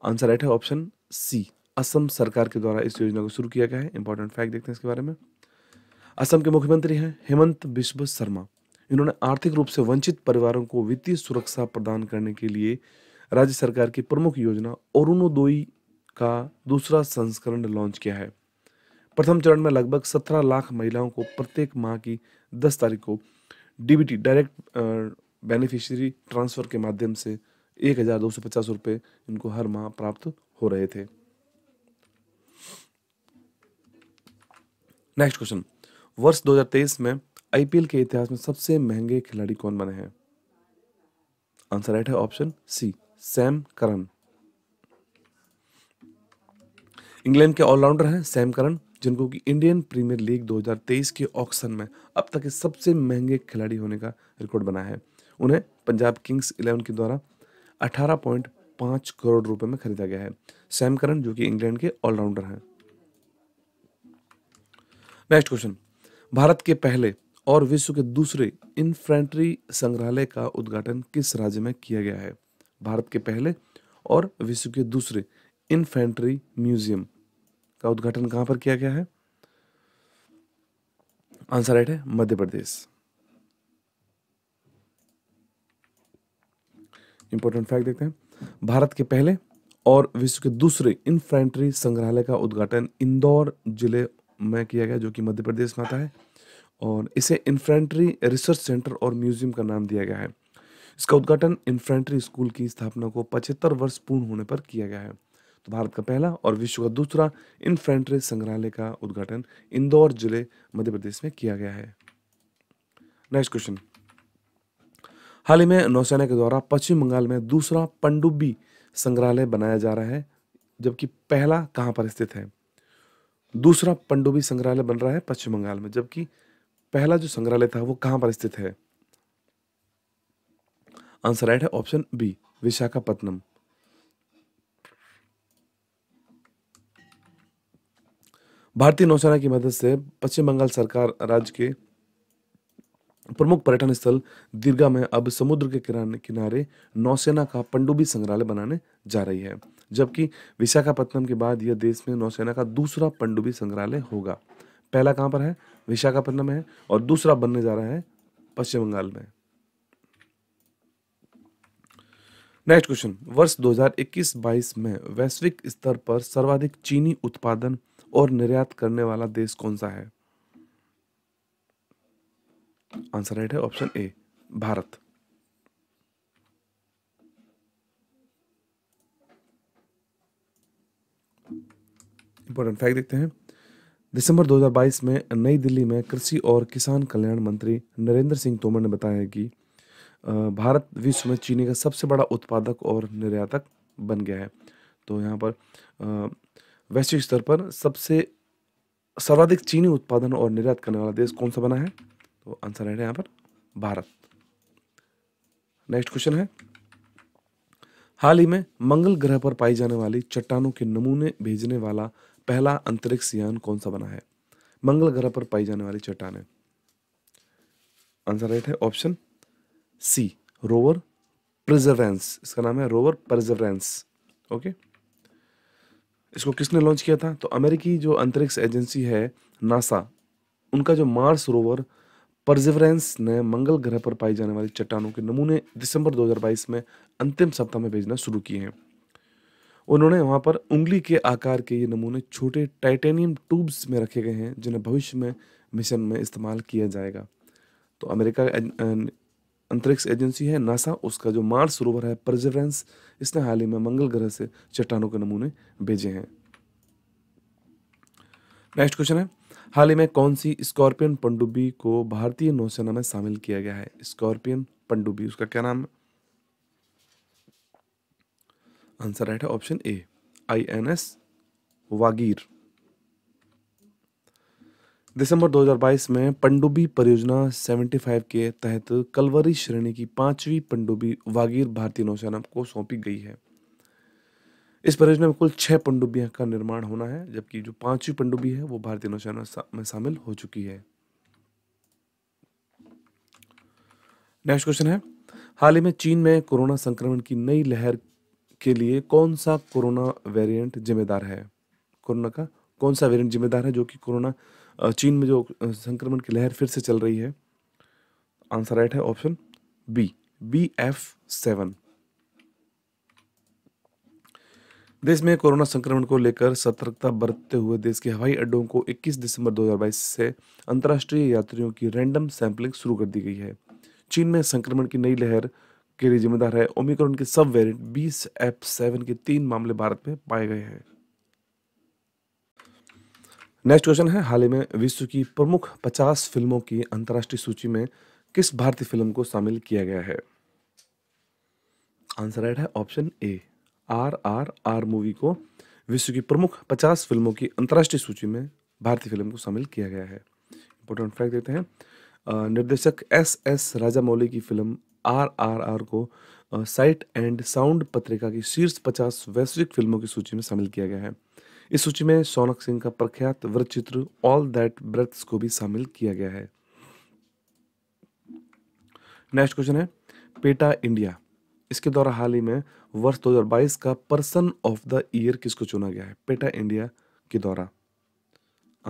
आंसर राइट है ऑप्शन सी असम सरकार के द्वारा इस योजना को शुरू किया गया है इंपॉर्टेंट फैक्ट देखते हैं इसके बारे में असम के मुख्यमंत्री हैं हेमंत बिश्व शर्मा इन्होंने आर्थिक रूप से वंचित परिवारों को वित्तीय सुरक्षा प्रदान करने के लिए राज्य सरकार की प्रमुख योजना अरुणोदयी का दूसरा संस्करण लॉन्च किया है प्रथम चरण में लगभग सत्रह लाख महिलाओं को प्रत्येक माह की दस तारीख को डीबीटी डायरेक्ट बेनिफिशियरी ट्रांसफ़र के माध्यम से एक हज़ार दो सौ पचास रुपये इनको हर माह प्राप्त हो रहे थे नेक्स्ट क्वेश्चन वर्ष 2023 में आईपीएल के इतिहास में सबसे महंगे खिलाड़ी कौन बने हैं आंसर राइट है option C Sam Curran England के ऑलराउंडर हैं सैम करन जिनको कि इंडियन प्रीमियर लीग 2023 के ऑक्शन में अब तक के सबसे महंगे खिलाड़ी होने का रिकॉर्ड बना है उन्हें पंजाब किंग्स इलेवन के द्वारा अठारह पॉइंट पाँच करोड़ रुपए में खरीदा गया है सैम करन जो कि इंग्लैंड के ऑलराउंडर हैं नेक्स्ट क्वेश्चन भारत के पहले और विश्व के दूसरे इन्फेंट्री संग्रहालय का उद्घाटन किस राज्य में किया गया है भारत के पहले और विश्व के दूसरे इन्फेंट्री म्यूजियम का उद्घाटन कहां पर किया गया है आंसर राइट है मध्य प्रदेश इंपॉर्टेंट फैक्ट देखते हैं भारत के पहले और विश्व के दूसरे इन्फेंट्री संग्रहालय का उद्घाटन इंदौर जिले में किया गया जो कि मध्य प्रदेश में आता है और इसे इन्फेंट्री रिसर्च सेंटर और म्यूजियम का नाम दिया गया है इसका उद्घाटन इन्फेंट्री स्कूल की स्थापना को पचहत्तर वर्ष पूर्ण होने पर किया गया है तो भारत का पहला और विश्व का दूसरा इन्फेंट्री संग्रहालय का उद्घाटन इंदौर जिले मध्य प्रदेश में किया गया है नेक्स्ट क्वेश्चन हाल ही में नौसेना के द्वारा पश्चिम बंगाल में दूसरा पंडुब्बी संग्रहालय बनाया जा रहा है जबकि पहला कहाँ पर स्थित है दूसरा पंडुबी संग्रहालय बन रहा है पश्चिम बंगाल में जबकि पहला जो संग्रहालय था वो कहां पर स्थित है आंसर राइट है ऑप्शन बी विशाखापट्टनम भारतीय नौसेना की मदद से पश्चिम बंगाल सरकार राज्य के प्रमुख पर्यटन स्थल दीर्घा में अब समुद्र के किनारे नौसेना का पंडुबी संग्रहालय बनाने जा रही है जबकि विशाखापत्तनम के बाद यह देश में नौसेना का दूसरा पंडुबी संग्रहालय होगा पहला कहां पर है विशाखापट्टनम है और दूसरा बनने जा रहा है पश्चिम बंगाल में नेक्स्ट क्वेश्चन वर्ष 2021-22 में वैश्विक स्तर पर सर्वाधिक चीनी उत्पादन और निर्यात करने वाला देश कौन सा है आंसर राइट है option A Bharat important fact देखते हैं दिसंबर 2022 में नई दिल्ली में कृषि और किसान कल्याण मंत्री नरेंद्र सिंह तोमर ने बताया कि भारत विश्व में चीनी का सबसे बड़ा उत्पादक और निर्यातक बन गया है तो यहाँ पर वैश्विक स्तर पर सबसे सर्वाधिक चीनी उत्पादन और निर्यात करने वाला देश कौन सा बना है तो आंसर रहेगा यहाँ पर भारत नेक्स्ट क्वेश्चन है हाल ही में मंगल ग्रह पर पाई जाने वाली चट्टानों के नमूने भेजने वाला पहला अंतरिक्ष यान कौन सा बना है मंगल ग्रह पर पाई जाने वाली चट्टाने आंसर राइट है ऑप्शन सी रोवर प्रिजर्वेंस इसका नाम है रोवर प्रिजर्वेंस ओके इसको किसने लॉन्च किया था तो अमेरिकी जो अंतरिक्ष एजेंसी है नासा उनका जो मार्स रोवर परजिवरेंस ने मंगल ग्रह पर पाई जाने वाली चट्टानों के नमूने दिसंबर 2022 में अंतिम सप्ताह में भेजना शुरू किए हैं उन्होंने वहां पर उंगली के आकार के ये नमूने छोटे टाइटेनियम ट्यूब्स में रखे गए हैं जिन्हें भविष्य में मिशन में इस्तेमाल किया जाएगा तो अमेरिका अंतरिक्ष एजेंसी है नासा उसका जो मार्स सरोवर है परजिवरेंस इसने हाल ही में मंगल ग्रह से चट्टानों के नमूने भेजे हैं नेक्स्ट क्वेश्चन है हाल ही में कौन सी स्कॉर्पियन पंडुबी को भारतीय नौसेना में शामिल किया गया है स्कॉर्पियन पंडुबी उसका क्या नाम है आंसर राइट है option A I N S Vagir दिसंबर 2022 में पंडुबी परियोजना 75 के तहत कलवरी श्रेणी की पांचवी पंडुबी वागीर भारतीय नौसेना को सौंपी गई है इस परियोजना में कुल छह पनडुब्बियाँ का निर्माण होना है जबकि जो पांचवी पनडुब्बी है वो भारतीय नौसेना में शामिल हो चुकी है नेक्स्ट क्वेश्चन है हाल ही में चीन में कोरोना संक्रमण की नई लहर के लिए कौन सा कोरोना वेरिएंट जिम्मेदार है कोरोना का कौन सा वेरिएंट जिम्मेदार है जो कि कोरोना चीन में जो संक्रमण की लहर फिर से चल रही है आंसर राइट है option B B F seven देश में कोरोना संक्रमण को लेकर सतर्कता बरतते हुए देश के हवाई अड्डों को 21 दिसंबर 2022 से अंतर्राष्ट्रीय यात्रियों की रैंडम सैंपलिंग शुरू कर दी गई है चीन में संक्रमण की नई लहर के लिए जिम्मेदार है ओमिक्रॉन के सब वेरिएंट बीस एफ सेवन के तीन मामले भारत में पाए गए हैं नेक्स्ट क्वेश्चन है हाल ही में विश्व की प्रमुख 50 फिल्मों की अंतर्राष्ट्रीय सूची में किस भारतीय फिल्म को शामिल किया गया है आंसर राइट है option A R R R movie को विश्व की प्रमुख 50 फिल्मों की अंतर्राष्ट्रीय सूची में भारतीय फिल्म को शामिल किया गया है इंपॉर्टेंट फैक्ट देते हैं निर्देशक एस एस राजामौली की फिल्म आर आर आर को साइट एंड साउंड पत्रिका की शीर्ष 50 वैश्विक फिल्मों की सूची में शामिल किया गया है इस सूची में सोनक सिंह का प्रख्यात वृत्तचित्र ऑल दैट ब्रेथ्स को भी शामिल किया गया है नेक्स्ट क्वेश्चन है पेटा इंडिया इसके द्वारा हाल ही में वर्ष 2022 का पर्सन ऑफ द ईयर किसको चुना गया है पेटा इंडिया के द्वारा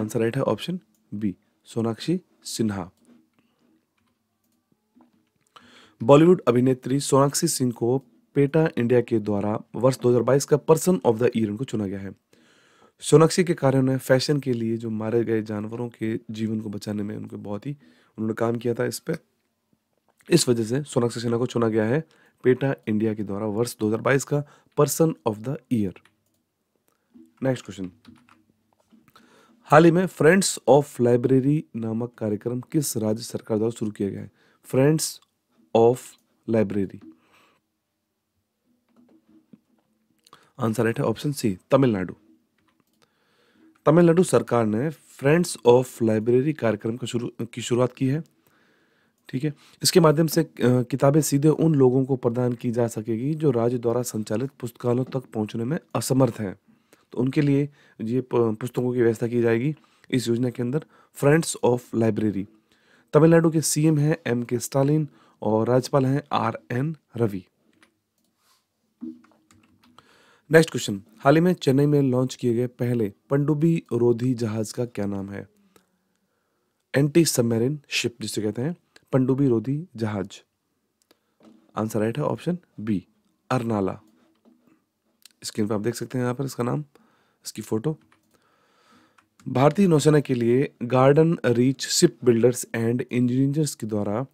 आंसर राइट है option B Sonakshi Sinha Bollywood अभिनेत्री सोनाक्षी सिंह को पेटा इंडिया के द्वारा वर्ष 2022 का पर्सन ऑफ द ईयर को चुना गया है सोनाक्षी के कार्यों ने फैशन के लिए जो मारे गए जानवरों के जीवन को बचाने में उनके बहुत ही उन्होंने काम किया था इस पर इस वजह से सोनाक्षी सिन्हा को चुना गया है पेटा इंडिया के द्वारा वर्ष 2022 का person of the year next question हाल ही में फ्रेंड्स ऑफ लाइब्रेरी नामक कार्यक्रम किस राज्य सरकार द्वारा शुरू किया गया है friends of library answer right है ऑप्शन सी तमिलनाडु तमिलनाडु सरकार ने फ्रेंड्स ऑफ लाइब्रेरी कार्यक्रम का शुरू की शुरुआत की है ठीक है इसके माध्यम से किताबें सीधे उन लोगों को प्रदान की जा सकेगी जो राज्य द्वारा संचालित पुस्तकालयों तक पहुंचने में असमर्थ हैं तो उनके लिए ये पुस्तकों की व्यवस्था की जाएगी इस योजना के अंदर फ्रेंड्स ऑफ लाइब्रेरी तमिलनाडु के सीएम हैं एम के स्टालिन और राज्यपाल हैं R N Ravi next question हाल ही में चेन्नई में लॉन्च किए गए पहले पंडुबी रोधी जहाज का क्या नाम है एंटी सबमेरिन शिप जिसे कहते हैं पंडुबी रोधी जहाज आंसर राइट है ऑप्शन बी अरनाला स्क्रीन पर आप देख सकते हैं यहां पर इसका नाम इसकी फोटो भारतीय नौसेना के लिए garden reach ship builders and engineers के द्वारा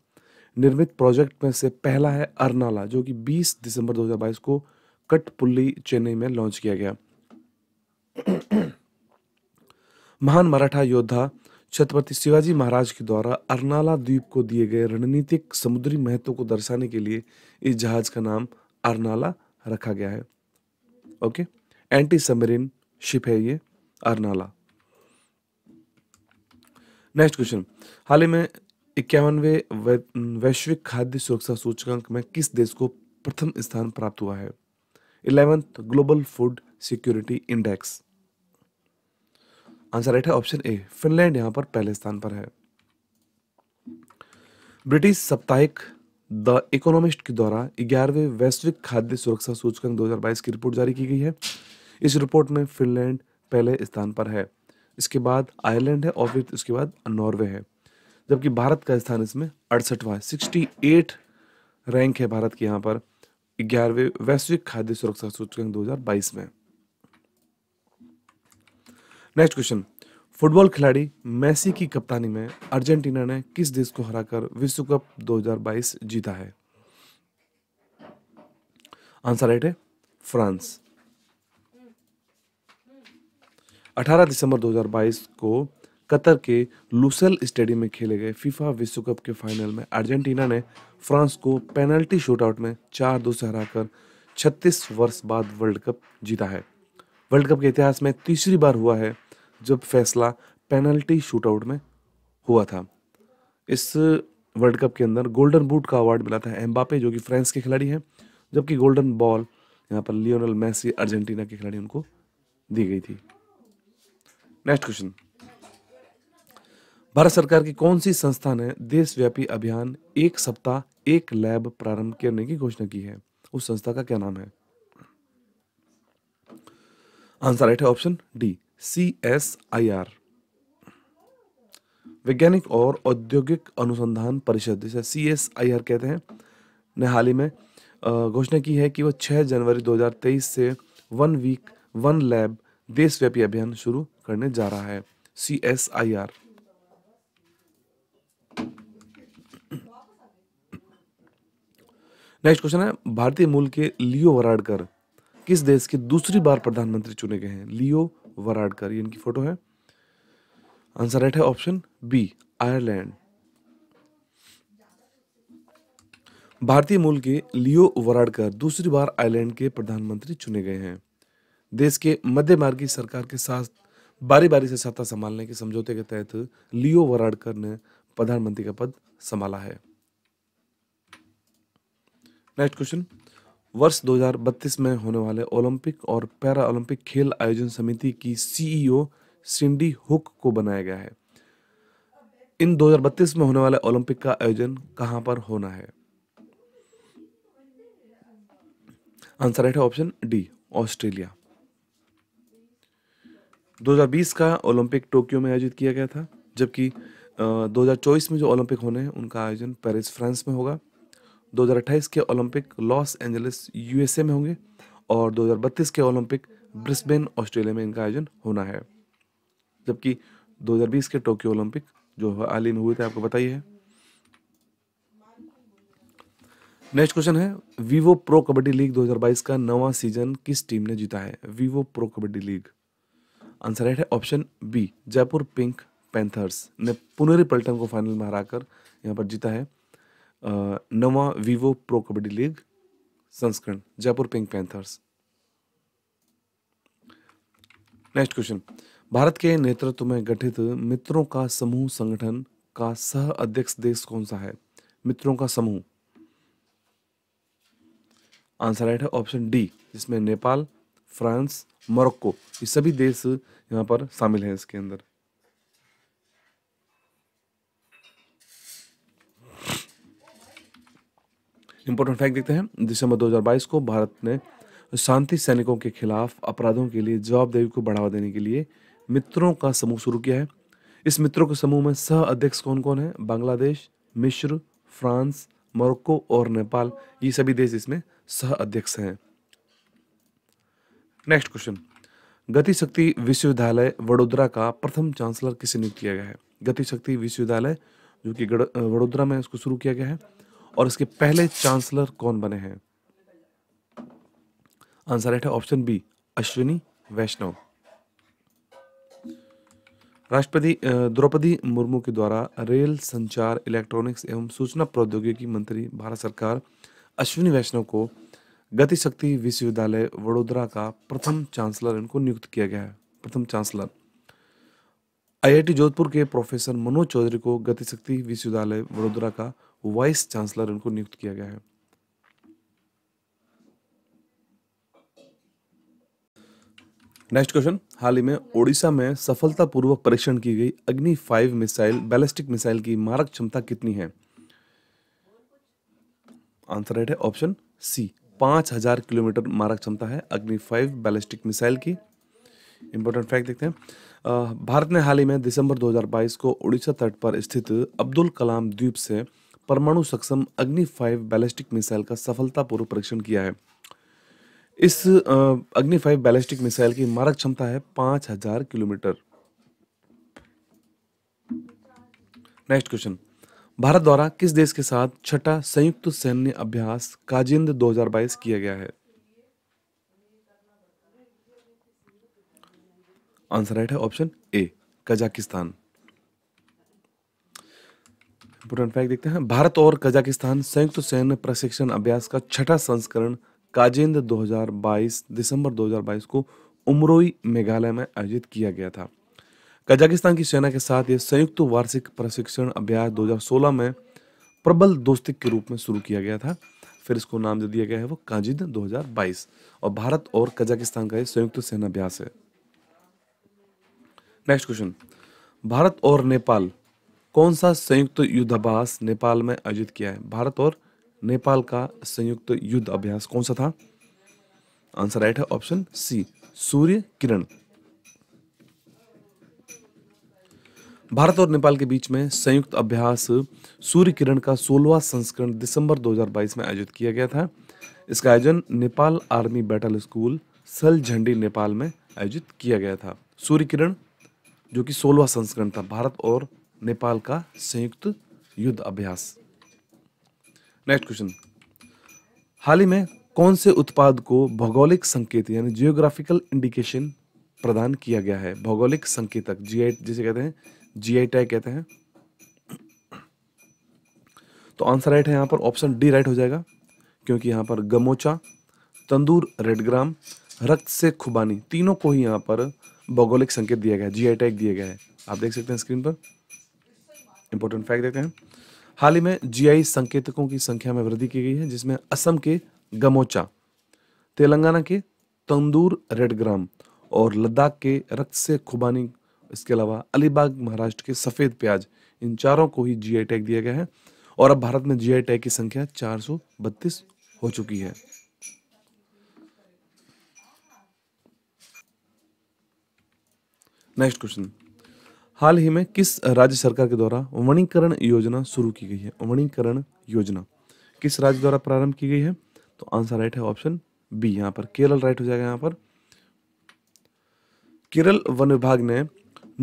निर्मित प्रोजेक्ट में से पहला है अरनाला जो कि 20 दिसंबर 2022 को कटपुल्ली चेन्नई में लॉन्च किया गया [coughs] महान मराठा योद्धा छत्रपति शिवाजी महाराज के द्वारा अरनाला द्वीप को दिए गए रणनीतिक समुद्री महत्व को दर्शाने के लिए इस जहाज का नाम अरनाला रखा गया है ओके एंटी सबमरीन शिप है ये अरनाला नेक्स्ट क्वेश्चन हाल ही में इक्यावनवे वैश्विक खाद्य सुरक्षा सूचकांक में किस देश को प्रथम स्थान प्राप्त हुआ है eleventh global food security index answer right है ऑप्शन ए फिनलैंड यहां पर पहले स्थान पर है ब्रिटिश साप्ताहिक द इकोनॉमिस्ट के द्वारा ग्यारहवें वैश्विक खाद्य सुरक्षा सूचकांक 2022 की रिपोर्ट जारी की गई है इस रिपोर्ट में फिनलैंड पहले स्थान पर है इसके बाद आयरलैंड है और फिर उसके बाद नॉर्वे है जबकि भारत का स्थान इसमें अड़सठवा सिक्सटी एट रैंक है भारत के यहाँ पर ग्यारहवें वैश्विक खाद्य सुरक्षा सूचकांक दो में नेक्स्ट क्वेश्चन फुटबॉल खिलाड़ी मेसी की कप्तानी में अर्जेंटीना ने किस देश को हराकर विश्व कप 2022 जीता है आंसर राइट है फ्रांस 18 दिसंबर 2022 को कतर के लुसेल स्टेडियम में खेले गए फीफा विश्व कप के फाइनल में अर्जेंटीना ने फ्रांस को पेनल्टी शूटआउट में चार दो से हराकर 36 वर्ष बाद वर्ल्ड कप जीता है वर्ल्ड कप के इतिहास में तीसरी बार हुआ है जब फैसला पेनल्टी शूटआउट में हुआ था इस वर्ल्ड कप के अंदर गोल्डन बूट का अवार्ड मिला था एम्बापे जो कि फ्रांस के खिलाड़ी हैं जबकि गोल्डन बॉल यहाँ पर लियोनल मैसी अर्जेंटीना के खिलाड़ी उनको दी गई थी नेक्स्ट क्वेश्चन भारत सरकार की कौन सी संस्था ने देशव्यापी अभियान एक सप्ताह एक लैब प्रारंभ करने की घोषणा की है उस संस्था का क्या नाम है आंसर राइट है option D C S I R वैज्ञानिक और औद्योगिक अनुसंधान परिषद जिसे सी एस आई आर कहते हैं ने हाल ही में घोषणा की है कि वह 6 जनवरी 2023 से वन वीक वन लैब देशव्यापी अभियान शुरू करने जा रहा है C S I R next question है भारतीय मूल के लियो वराडकर किस देश के दूसरी बार प्रधानमंत्री चुने गए हैं लियो वराडकर ये इनकी फोटो है आंसर राइट है ऑप्शन बी आयरलैंड भारतीय मूल के लियो वराडकर दूसरी बार आयरलैंड के प्रधानमंत्री चुने गए हैं देश के मध्य मार्ग की सरकार के साथ बारी बारी से सत्ता संभालने के समझौते के तहत लियो वराडकर ने प्रधानमंत्री का पद संभाला है नेक्स्ट क्वेश्चन वर्ष 2032 में होने वाले ओलंपिक और पैरा ओलंपिक खेल आयोजन समिति की सीईओ e सिंडी हुक को बनाया गया है इन 2032 में होने वाले ओलंपिक का आयोजन कहां पर होना है आंसर राइट है ऑप्शन डी ऑस्ट्रेलिया 2020 का ओलंपिक टोक्यो में आयोजित किया गया था जबकि 2024 में जो ओलंपिक होने हैं उनका आयोजन पेरिस फ्रांस में होगा 2028 के ओलंपिक लॉस एंजलिस यूएसए में होंगे और 2032 के ओलंपिक ब्रिस्बेन ऑस्ट्रेलिया में इनका आयोजन होना है जबकि 2020 के टोक्यो ओलंपिक जो हाल ही में हुए थे आपको बताइए नेक्स्ट क्वेश्चन है वीवो प्रो कबड्डी लीग 2022 का नवा सीजन किस टीम ने जीता है Vivo pro kabaddi league answer right है option B Jaipur pink panthers ने पुनरी पलटन को फाइनल में हराकर यहाँ पर जीता है नवा वीवो प्रो कबड्डी लीग संस्करण Jaipur pink panthers next question Bharat के नेतृत्व में गठित मित्रों का समूह संगठन का सह अध्यक्ष देश कौन सा है मित्रों का समूह आंसर राइट है ऑप्शन डी जिसमें नेपाल फ्रांस मोरक्को ये सभी देश यहां पर शामिल हैं इसके अंदर इंपॉर्टेंट फैक्ट देखते हैं दिसंबर 2022 को भारत ने शांति सैनिकों के खिलाफ अपराधों के लिए जवाबदेही को बढ़ावा देने के लिए मित्रों का समूह शुरू किया है इस मित्रों के समूह में सह अध्यक्ष कौन कौन है बांग्लादेश मिश्र फ्रांस मोरक्को और नेपाल ये सभी देश इसमें सह अध्यक्ष हैं नेक्स्ट क्वेश्चन गतिशक्ति विश्वविद्यालय वडोदरा का प्रथम चांसलर किसे नियुक्त किया गया है गतिशक्ति विश्वविद्यालय जो कि वडोदरा में इसको शुरू किया गया है और इसके पहले चांसलर कौन बने हैं आंसर राइट है ऑप्शन बी अश्विनी वैष्णव राष्ट्रपति द्रौपदी मुर्मू के द्वारा रेल संचार इलेक्ट्रॉनिक्स एवं सूचना प्रौद्योगिकी मंत्री भारत सरकार अश्विनी वैष्णव को गतिशक्ति विश्वविद्यालय वडोदरा का प्रथम चांसलर इनको नियुक्त किया गया है प्रथम चांसलर आईआईटी जोधपुर के प्रोफेसर मनोज चौधरी को गतिशक्ति विश्वविद्यालय वडोदरा का वाइस चांसलर उनको नियुक्त किया गया है नेक्स्ट क्वेश्चन हाल ही में ओडिशा में सफलतापूर्वक परीक्षण की गई अग्नि फाइव मिसाइल बैलिस्टिक मिसाइल की मारक क्षमता कितनी है आंसर राइट है ऑप्शन सी पांच हजार किलोमीटर मारक क्षमता है अग्नि फाइव बैलिस्टिक मिसाइल की इंपॉर्टेंट फैक्ट देखते हैं भारत ने हाल ही में दिसंबर 2022 को ओडिशा तट पर स्थित अब्दुल कलाम द्वीप से परमाणु सक्षम अग्नि फाइव बैलिस्टिक मिसाइल का सफलतापूर्वक परीक्षण किया है इस अग्नि फाइव बैलिस्टिक मिसाइल की मारक क्षमता है पांच हजार किलोमीटर नेक्स्ट क्वेश्चन भारत द्वारा किस देश के साथ छठा संयुक्त सैन्य अभ्यास काजिंद 2022 किया गया है आंसर राइट है option A Kazakhstan important fact देखते हैं भारत और कजाकिस्तान संयुक्त सैन्य प्रशिक्षण अभ्यास का छठा संस्करण काजेंद्र 2022 दिसंबर 2022 को उमरोई मेघालय में आयोजित किया गया था कजाकिस्तान की सेना के साथ यह संयुक्त वार्षिक प्रशिक्षण अभ्यास 2016 में प्रबल दोस्ती के रूप में शुरू किया गया था फिर इसको नाम जो दिया गया है वो काजिद 2022 और भारत और कजाकिस्तान का यह संयुक्त सेना अभ्यास है नेक्स्ट क्वेश्चन भारत और नेपाल कौन सा संयुक्त युद्धाभ्यास नेपाल में आयोजित किया है भारत और नेपाल का संयुक्त युद्ध अभ्यास कौन सा था आंसर राइट है ऑप्शन सी सूर्य किरण भारत और नेपाल के बीच में संयुक्त अभ्यास सूर्य किरण का सोलवा संस्करण दिसंबर 2022 में आयोजित किया गया था इसका आयोजन नेपाल आर्मी बैटल स्कूल सल झंडी नेपाल में आयोजित किया गया था सूर्य किरण जो कि सोलवा संस्करण था भारत और नेपाल का संयुक्त युद्ध अभ्यास नेक्स्ट क्वेश्चन हाल ही में कौन से उत्पाद को भौगोलिक संकेत यानी जियोग्राफिकल इंडिकेशन प्रदान किया गया है भौगोलिक संकेतक जी जिसे कहते हैं जी आई टैग कहते हैं तो आंसर राइट है यहां पर ऑप्शन डी राइट हो जाएगा क्योंकि यहां पर गमोचा तंदूर रेडग्राम रक्त से खुबानी तीनों को ही यहां पर भौगोलिक संकेत दिया गया है जी आई टैग दिया गया है आप देख सकते हैं स्क्रीन पर इंपॉर्टेंट फैक्ट देखते हैं हाल ही में जीआई संकेतकों की संख्या में वृद्धि की गई है जिसमें असम के गमोचा तेलंगाना के तंदूर रेड ग्राम और लद्दाख के रक्त से खुबानी इसके अलावा अलीबाग महाराष्ट्र के सफ़ेद प्याज इन चारों को ही जीआई टैग दिया गया है और अब भारत में जीआई टैग की संख्या चार हो चुकी है नेक्स्ट क्वेश्चन हाल ही में किस राज्य सरकार के द्वारा वणीकरण योजना शुरू की गई है वणीकरण योजना किस राज्य द्वारा प्रारंभ की गई है तो आंसर राइट है ऑप्शन बी यहाँ पर केरल राइट हो जाएगा यहाँ पर केरल वन विभाग ने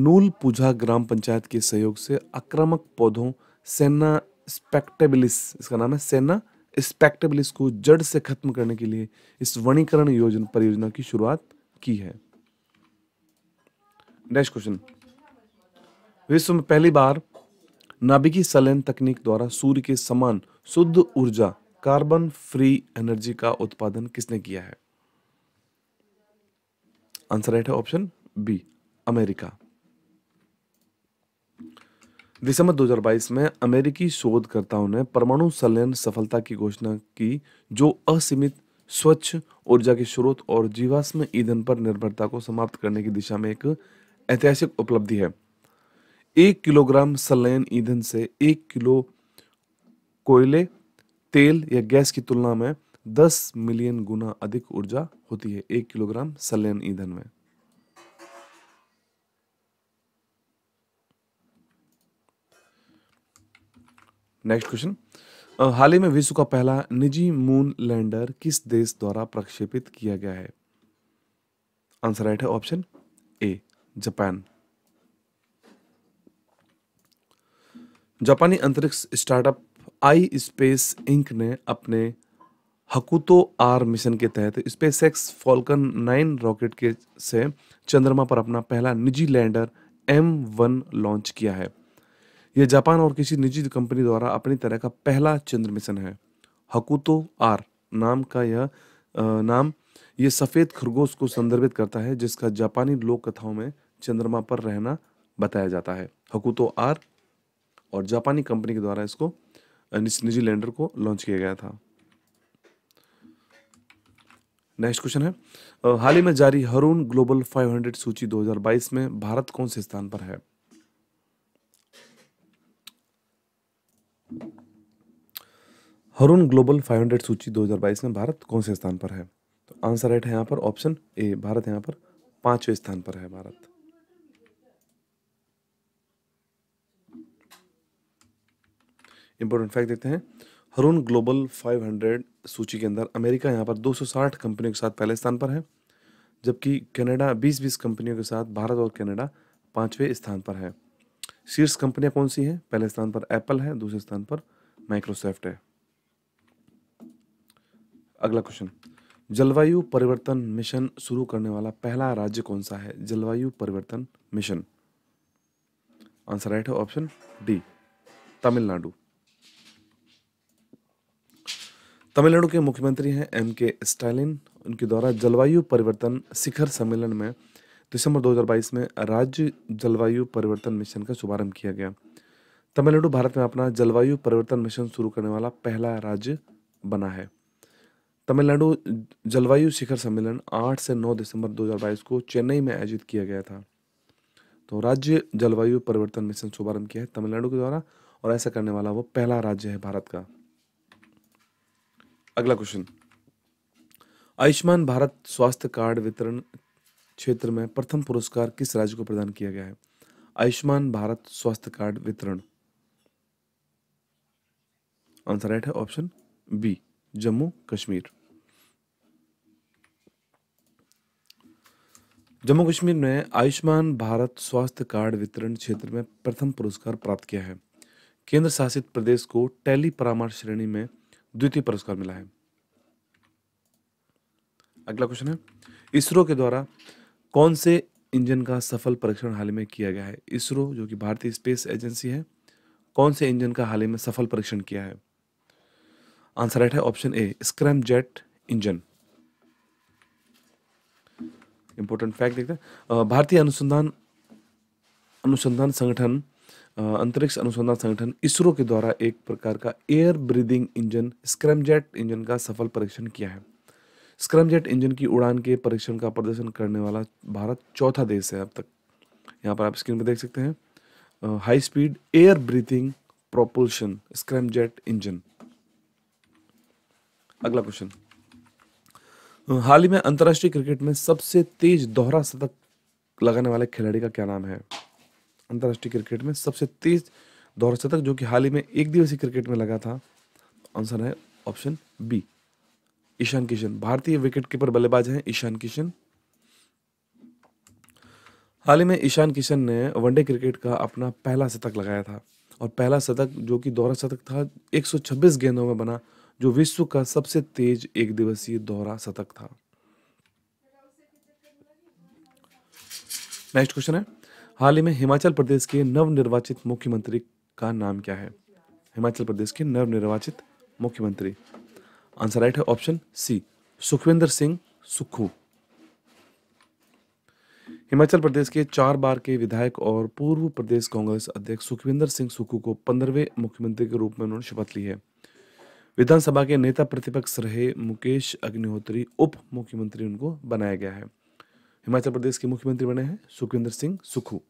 नूल पूजा ग्राम पंचायत के सहयोग से आक्रामक पौधों सेना स्पेक्टेबिलिस इसका नाम है सेना स्पेक्टेबिलिस को जड़ से खत्म करने के लिए इस वनीकरण योजना परियोजना की शुरुआत की है नेक्स्ट क्वेश्चन विश्व तो में पहली बार नाभिकी सलन तकनीक द्वारा सूर्य के समान शुद्ध ऊर्जा कार्बन फ्री एनर्जी का उत्पादन किसने किया है आंसर राइट है ऑप्शन बी अमेरिका दिसंबर 2022 में अमेरिकी शोधकर्ताओं ने परमाणु सलन सफलता की घोषणा की जो असीमित स्वच्छ ऊर्जा के स्रोत और जीवाश्म ईंधन पर निर्भरता को समाप्त करने की दिशा में एक ऐतिहासिक उपलब्धि है एक किलोग्राम सलैन ईंधन से एक किलो कोयले तेल या गैस की तुलना में 10 मिलियन गुना अधिक ऊर्जा होती है एक किलोग्राम सलैन ईंधन में नेक्स्ट क्वेश्चन हाल ही में विश्व का पहला निजी मून लैंडर किस देश द्वारा प्रक्षेपित किया गया है आंसर राइट है ऑप्शन ए जापान जापानी अंतरिक्ष स्टार्टअप आई स्पेस इंक ने अपने हकुतो आर मिशन के तहत SpaceX falcon nine rocket के से चंद्रमा पर अपना पहला निजी लैंडर एम वन लॉन्च किया है यह जापान और किसी निजी कंपनी द्वारा अपनी तरह का पहला चंद्र मिशन है हकुतो आर नाम का यह नाम ये सफ़ेद खरगोश को संदर्भित करता है जिसका जापानी लोक कथाओं में चंद्रमा पर रहना बताया जाता है हकुतो आर और जापानी कंपनी के द्वारा इसको निजी लैंडर को लॉन्च किया गया था नेक्स्ट क्वेश्चन है हाल ही में जारी हरून ग्लोबल 500 सूची 2022 में भारत कौन से स्थान पर है हरुण ग्लोबल 500 सूची 2022 में भारत कौन से स्थान पर है तो आंसर राइट है यहां पर ऑप्शन ए भारत यहां पर पांचवें स्थान पर है भारत इंपॉर्टेंट फैक्ट देखते हैं हरुण ग्लोबल 500 सूची के अंदर अमेरिका यहाँ पर 260 कंपनियों के साथ पहले स्थान पर है जबकि कनाडा 20-20 कंपनियों के साथ भारत और कनाडा पाँचवें स्थान पर है शीर्ष कंपनियाँ कौन सी हैं पहले स्थान पर एप्पल है दूसरे स्थान पर माइक्रोसॉफ्ट है अगला क्वेश्चन जलवायु परिवर्तन मिशन शुरू करने वाला पहला राज्य कौन सा है जलवायु परिवर्तन मिशन आंसर राइट है ऑप्शन डी तमिलनाडु तमिलनाडु के मुख्यमंत्री हैं एम के स्टालिन उनके द्वारा जलवायु परिवर्तन शिखर सम्मेलन में दिसंबर 2022 में राज्य जलवायु परिवर्तन मिशन का शुभारंभ किया गया तमिलनाडु भारत में अपना जलवायु परिवर्तन मिशन शुरू करने वाला पहला राज्य बना है तमिलनाडु जलवायु शिखर सम्मेलन 8 से 9 दिसंबर 2022 को चेन्नई में आयोजित किया गया था तो राज्य जलवायु परिवर्तन मिशन शुभारंभ किया है तमिलनाडु के द्वारा और ऐसा करने वाला वो पहला राज्य है भारत का अगला क्वेश्चन आयुष्मान भारत स्वास्थ्य कार्ड वितरण क्षेत्र में प्रथम पुरस्कार किस राज्य को प्रदान किया गया है आयुष्मान भारत स्वास्थ्य कार्ड वितरण आंसर राइट है ऑप्शन बी जम्मू कश्मीर जम्मू कश्मीर ने आयुष्मान भारत स्वास्थ्य कार्ड वितरण क्षेत्र में प्रथम पुरस्कार प्राप्त किया है केंद्र शासित प्रदेश को टेली परामर्श श्रेणी में द्वितीय पुरस्कार मिला है अगला क्वेश्चन है इसरो के द्वारा कौन से इंजन का सफल परीक्षण हाल ही में किया गया है इसरो जो कि भारतीय स्पेस एजेंसी है कौन से इंजन का हाल ही में सफल परीक्षण किया है आंसर राइट है option A scramjet engine important fact देखते हैं भारतीय अनुसंधान अनुसंधान संगठन अंतरिक्ष अनुसंधान संगठन इसरो के द्वारा एक प्रकार का air breathing engine scramjet engine का सफल परीक्षण किया है स्क्रमजेट इंजन की उड़ान के परीक्षण का प्रदर्शन करने वाला भारत चौथा देश है अब तक यहाँ पर आप स्क्रीन पर देख सकते हैं high speed air breathing propulsion scramjet engine अगला क्वेश्चन हाल ही में अंतरराष्ट्रीय क्रिकेट में सबसे तेज दोहरा शतक लगाने वाले खिलाड़ी का क्या नाम है अंतर्राष्ट्रीय क्रिकेट में सबसे तेज दौर शतक जो कि हाल ही में एक दिवसीय क्रिकेट में लगा था आंसर है ऑप्शन बी ईशान किशन भारतीय विकेट कीपर बल्लेबाज हैं ईशान किशन हाल ही में ईशान किशन ने वनडे क्रिकेट का अपना पहला शतक लगाया था और पहला शतक जो कि दौरा शतक था 126 गेंदों में बना जो विश्व का सबसे तेज एक दिवसीय दोहरा शतक था नेक्स्ट क्वेश्चन है हाल ही में हिमाचल प्रदेश के नवनिर्वाचित मुख्यमंत्री का नाम क्या है हिमाचल प्रदेश के नवनिर्वाचित मुख्यमंत्री आंसर राइट है ऑप्शन सी सुखविंदर सिंह सुक्खू हिमाचल प्रदेश के चार बार के विधायक और पूर्व प्रदेश कांग्रेस अध्यक्ष सुखविंदर सिंह सुखू को पंद्रहवें मुख्यमंत्री के रूप में उन्होंने शपथ ली है विधानसभा के नेता प्रतिपक्ष रहे मुकेश अग्निहोत्री उप मुख्यमंत्री उनको बनाया गया है हिमाचल प्रदेश के मुख्यमंत्री बने हैं सुखविंदर सिंह सुक्खू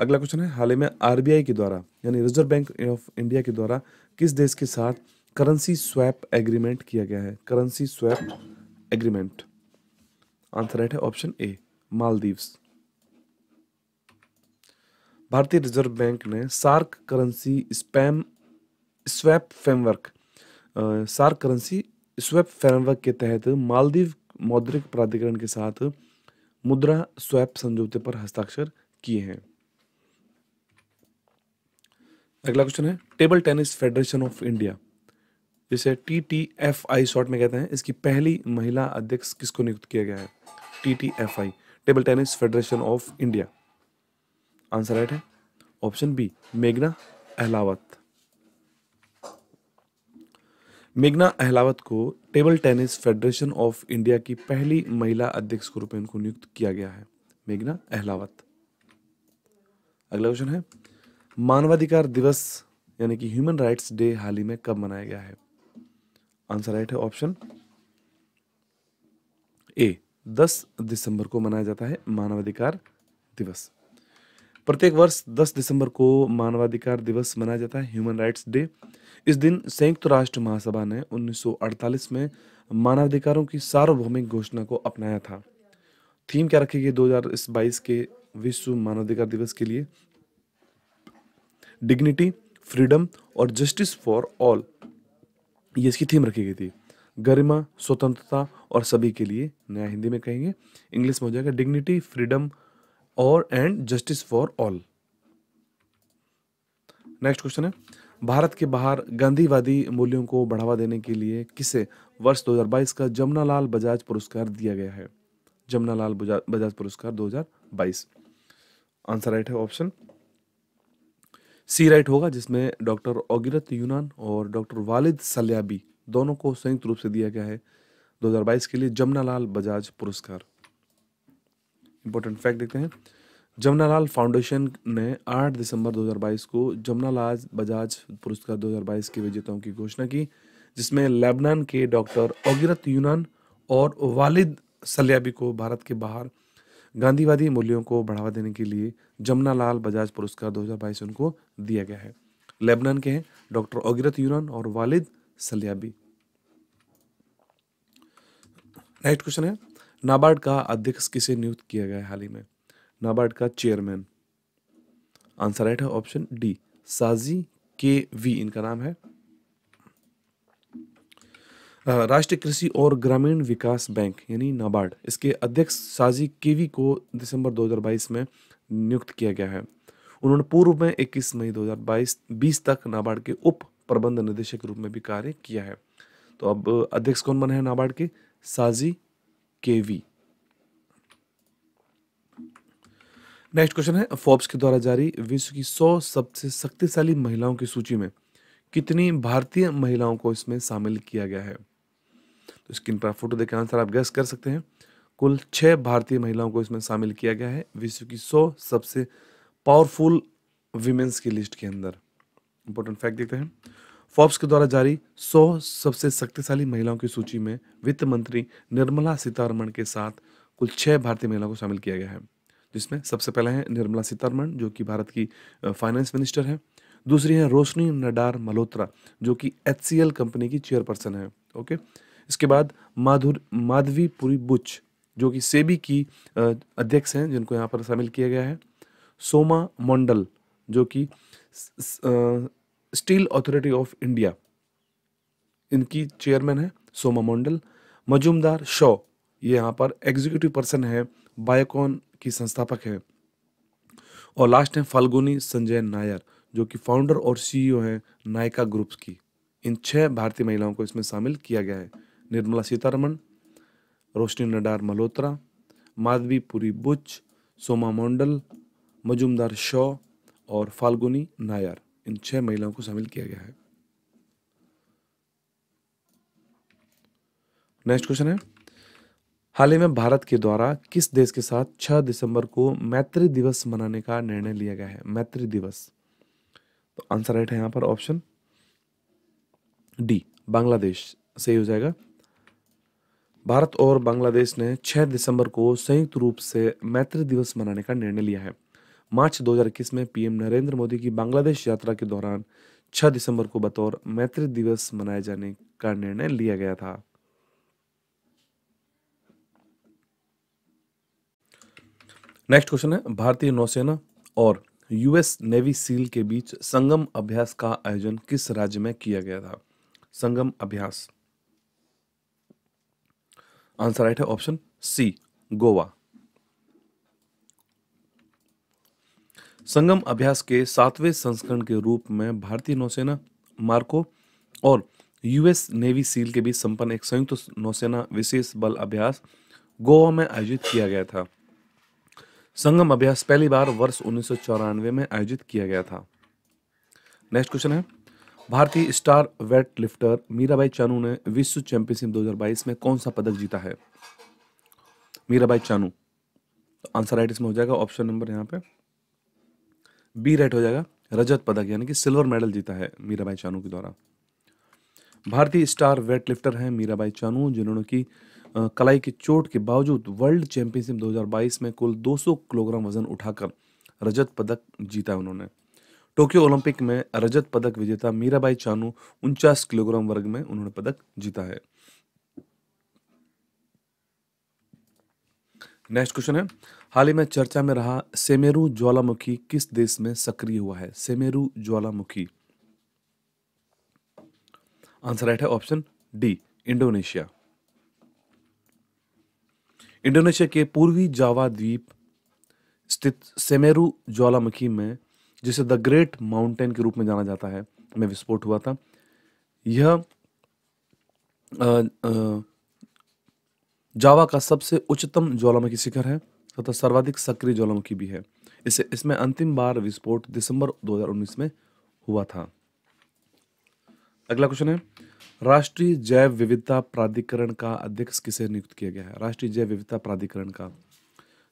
अगला क्वेश्चन है हाल ही में आरबीआई के द्वारा यानी रिजर्व बैंक ऑफ इंडिया के द्वारा किस देश के साथ करेंसी स्वैप एग्रीमेंट किया गया है currency swap agreement answer right है ऑप्शन ए मालदीव्स भारतीय रिजर्व बैंक ने SAARC currency spam swap framework SAARC currency swap framework के तहत मालदीव मौद्रिक प्राधिकरण के साथ मुद्रा स्वैप समझौते पर हस्ताक्षर किए हैं अगला क्वेश्चन है table tennis federation of India जिसे T T F I short में कहते हैं इसकी पहली महिला अध्यक्ष किसको नियुक्त किया गया है T T F I table tennis federation of India answer right है ऑप्शन बी मेघना अहलावत मेघना अहलावत को table tennis federation of India की पहली महिला अध्यक्ष के रूप में उनको नियुक्त किया गया है मेघना अहलावत अगला क्वेश्चन है मानवाधिकार दिवस यानी कि ह्यूमन राइट्स डे हाल ही में कब मनाया गया है आंसर राइट है ऑप्शन ए 10 दिसंबर को मनाया जाता है मानवाधिकार दिवस प्रत्येक वर्ष 10 दिसंबर को मानवाधिकार दिवस मनाया जाता है ह्यूमन राइट्स डे इस दिन संयुक्त राष्ट्र महासभा ने 1948 में मानवाधिकारों की सार्वभौमिक घोषणा को अपनाया था थीम क्या रखेगी दो हजार के विश्व मानवाधिकार दिवस के लिए डिग्निटी फ्रीडम और जस्टिस फॉर ऑल ये इसकी थीम रखी गई थी गरिमा स्वतंत्रता और सभी के लिए नया हिंदी में कहेंगे इंग्लिश में हो जाएगा डिग्निटी फ्रीडम और and justice for all next question है भारत के बाहर गांधीवादी मूल्यों को बढ़ावा देने के लिए किसे वर्ष 2022 का जमुनालाल बजाज पुरस्कार दिया गया है जमुनालाल बजाज पुरस्कार 2022 आंसर राइट है ऑप्शन सी राइट होगा जिसमें डॉक्टर ओगिरत यूनान और डॉक्टर वालिद सल्याबी दोनों को संयुक्त रूप से दिया गया है 2022 के लिए जमुनालाल बजाज पुरस्कार इंपॉर्टेंट फैक्ट देखते हैं जमुनालाल फाउंडेशन ने 8 दिसंबर 2022 को जमुनालाल बजाज पुरस्कार 2022 के विजेताओं की घोषणा की जिसमें लेबनान के डॉक्टर ओगिरत यूनान और वालिद सल्याबी को भारत के बाहर गांधीवादी मूल्यों को बढ़ावा देने के लिए जमुना लाल बजाज पुरस्कार 2022 उनको दिया गया है लेबनान के हैं डॉक्टर ओगिरत यूरन और वालिद सलियाबी नेक्स्ट क्वेश्चन है नाबार्ड का अध्यक्ष किसे नियुक्त किया गया है हाल ही में नाबार्ड का चेयरमैन आंसर राइट है option D Shaji K we इनका नाम है राष्ट्रीय कृषि और ग्रामीण विकास बैंक यानी नाबार्ड इसके अध्यक्ष साजी केवी को दिसंबर 2022 में नियुक्त किया गया है उन्होंने पूर्व में 21 मई 2022 बीस तक नाबार्ड के उप प्रबंध निदेशक के रूप में भी कार्य किया है तो अब अध्यक्ष कौन बने हैं नाबार्ड के साजी केवी नेक्स्ट क्वेश्चन है फोर्ब्स के द्वारा जारी विश्व की 100 सबसे शक्तिशाली महिलाओं की सूची में कितनी भारतीय महिलाओं को इसमें शामिल किया गया है तो स्क्रीन पर फोटो देखकर आंसर आप गैस कर सकते हैं कुल छः भारतीय महिलाओं को इसमें शामिल किया गया है विश्व की सौ सबसे पावरफुल वीमेंस की लिस्ट के अंदर इंपॉर्टेंट फैक्ट देखते हैं फॉर्ब्स के द्वारा जारी 100 सबसे शक्तिशाली महिलाओं की सूची में वित्त मंत्री निर्मला सीतारमण के साथ कुल छः भारतीय महिलाओं को शामिल किया गया है जिसमें सबसे पहले हैं निर्मला सीतारमण जो कि भारत की फाइनेंस मिनिस्टर हैं दूसरी हैं रोशनी नडार मल्होत्रा जो कि एच कंपनी की चेयरपर्सन है ओके इसके बाद माधुर माधवी पुरी बुच जो कि सेबी की अध्यक्ष हैं जिनको यहाँ पर शामिल किया गया है सोमा मंडल जो कि स्टील अथॉरिटी ऑफ इंडिया इनकी चेयरमैन है सोमा मंडल मजूमदार शॉ ये यहाँ पर एग्जीक्यूटिव पर्सन है बायोकॉन की संस्थापक है और लास्ट है फाल्गुनी संजय नायर जो कि फाउंडर और सीईओ हैं नायका ग्रुप्स की इन छह भारतीय महिलाओं को इसमें शामिल किया गया है निर्मला सीतारमण रोशनी नडार मल्होत्रा माधवी पुरी बुच सोमा मंडल मजुमदार शॉ और फाल्गुनी नायर इन छह महिलाओं को शामिल किया गया है नेक्स्ट क्वेश्चन है हाल ही में भारत के द्वारा किस देश के साथ 6 दिसंबर को मैत्री दिवस मनाने का निर्णय लिया गया है मैत्री दिवस तो आंसर राइट है यहां पर ऑप्शन डी बांग्लादेश सही हो जाएगा भारत और बांग्लादेश ने 6 दिसंबर को संयुक्त रूप से मैत्री दिवस मनाने का निर्णय लिया है मार्च 2021 में पीएम नरेंद्र मोदी की बांग्लादेश यात्रा के दौरान 6 दिसंबर को बतौर मैत्री दिवस मनाए जाने का निर्णय लिया गया था नेक्स्ट क्वेश्चन है भारतीय नौसेना और यूएस नेवी सील के बीच संगम अभ्यास का आयोजन किस राज्य में किया गया था संगम अभ्यास आंसर राइट है ऑप्शन सी गोवा संगम अभ्यास के सातवें संस्करण के रूप में भारतीय नौसेना मार्को और यूएस नेवी सील के बीच संपन्न एक संयुक्त तो नौसेना विशेष बल अभ्यास गोवा में आयोजित किया गया था संगम अभ्यास पहली बार वर्ष उन्नीस में आयोजित किया गया था नेक्स्ट क्वेश्चन है भारतीय star weight lifter Mirabai Chanu ने विश्व चैंपियनशिप 2022 में कौन सा पदक जीता है मीराबाई चानू तो आंसर राइट इसमें हो जाएगा ऑप्शन नंबर यहाँ पे बी राइट हो जाएगा रजत पदक यानी कि सिल्वर मेडल जीता है मीराबाई चानू के द्वारा भारतीय स्टार वेट लिफ्टर हैं मीराबाई चानू जिन्होंने की कलाई की चोट के बावजूद वर्ल्ड चैंपियनशिप 2022 में कुल 200 किलोग्राम वजन उठाकर रजत पदक जीता उन्होंने टोक्यो ओलंपिक में रजत पदक विजेता मीराबाई चानू उनचास किलोग्राम वर्ग में उन्होंने पदक जीता है नेक्स्ट क्वेश्चन है हाल ही में चर्चा में रहा सेमेरू ज्वालामुखी किस देश में सक्रिय हुआ है सेमेरू ज्वालामुखी आंसर राइट है ऑप्शन डी इंडोनेशिया इंडोनेशिया के पूर्वी जावा द्वीप स्थित सेमेरू ज्वालामुखी में जिसे द ग्रेट माउंटेन के रूप में जाना जाता है में विस्फोट हुआ था यह जावा का सबसे उच्चतम ज्वालामुखी शिखर है तथा तो सर्वाधिक सक्रिय ज्वालामुखी भी है इसे इसमें अंतिम बार विस्फोट दिसंबर 2019 में हुआ था अगला क्वेश्चन है राष्ट्रीय जैव विविधता प्राधिकरण का अध्यक्ष किसे नियुक्त किया गया है राष्ट्रीय जैव विविधता प्राधिकरण का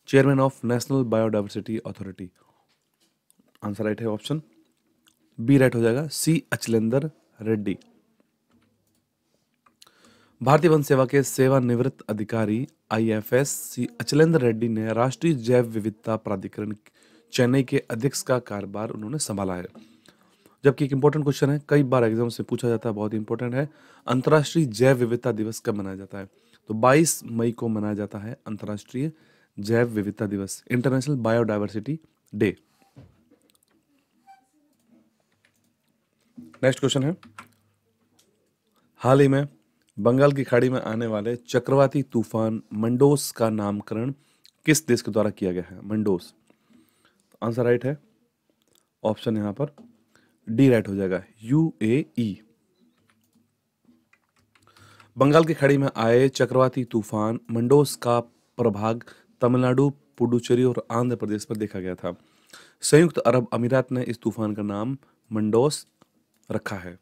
chairman of national biodiversity authority answer right है ऑप्शन बी राइट हो जाएगा सी अचलेंदर रेड्डी भारतीय वन सेवा के सेवानिवृत्त अधिकारी आईएफएस सी अचलेंद्र रेड्डी ने राष्ट्रीय जैव विविधता प्राधिकरण चेन्नई के अध्यक्ष का कारोबार उन्होंने संभाला है जबकि एक इंपॉर्टेंट क्वेश्चन है कई बार एग्जाम से पूछा जाता है बहुत इंपॉर्टेंट है अंतर्राष्ट्रीय जैव विविधता दिवस कब मनाया जाता है तो 22 मई को मनाया जाता है अंतर्राष्ट्रीय जैव विविधता दिवस international biodiversity day next question है हाल ही में बंगाल की खाड़ी में आने वाले चक्रवाती तूफान मंडोस का नामकरण किस देश के द्वारा किया गया है मंडोस आंसर राइट है ऑप्शन यहां पर डी राइट हो जाएगा यू ए ई बंगाल की खाड़ी में आए चक्रवाती तूफान मंडोस का प्रभाग तमिलनाडु पुडुचेरी और आंध्र प्रदेश पर देखा गया था संयुक्त अरब अमीरात ने इस तूफान का नाम मंडोस रखा है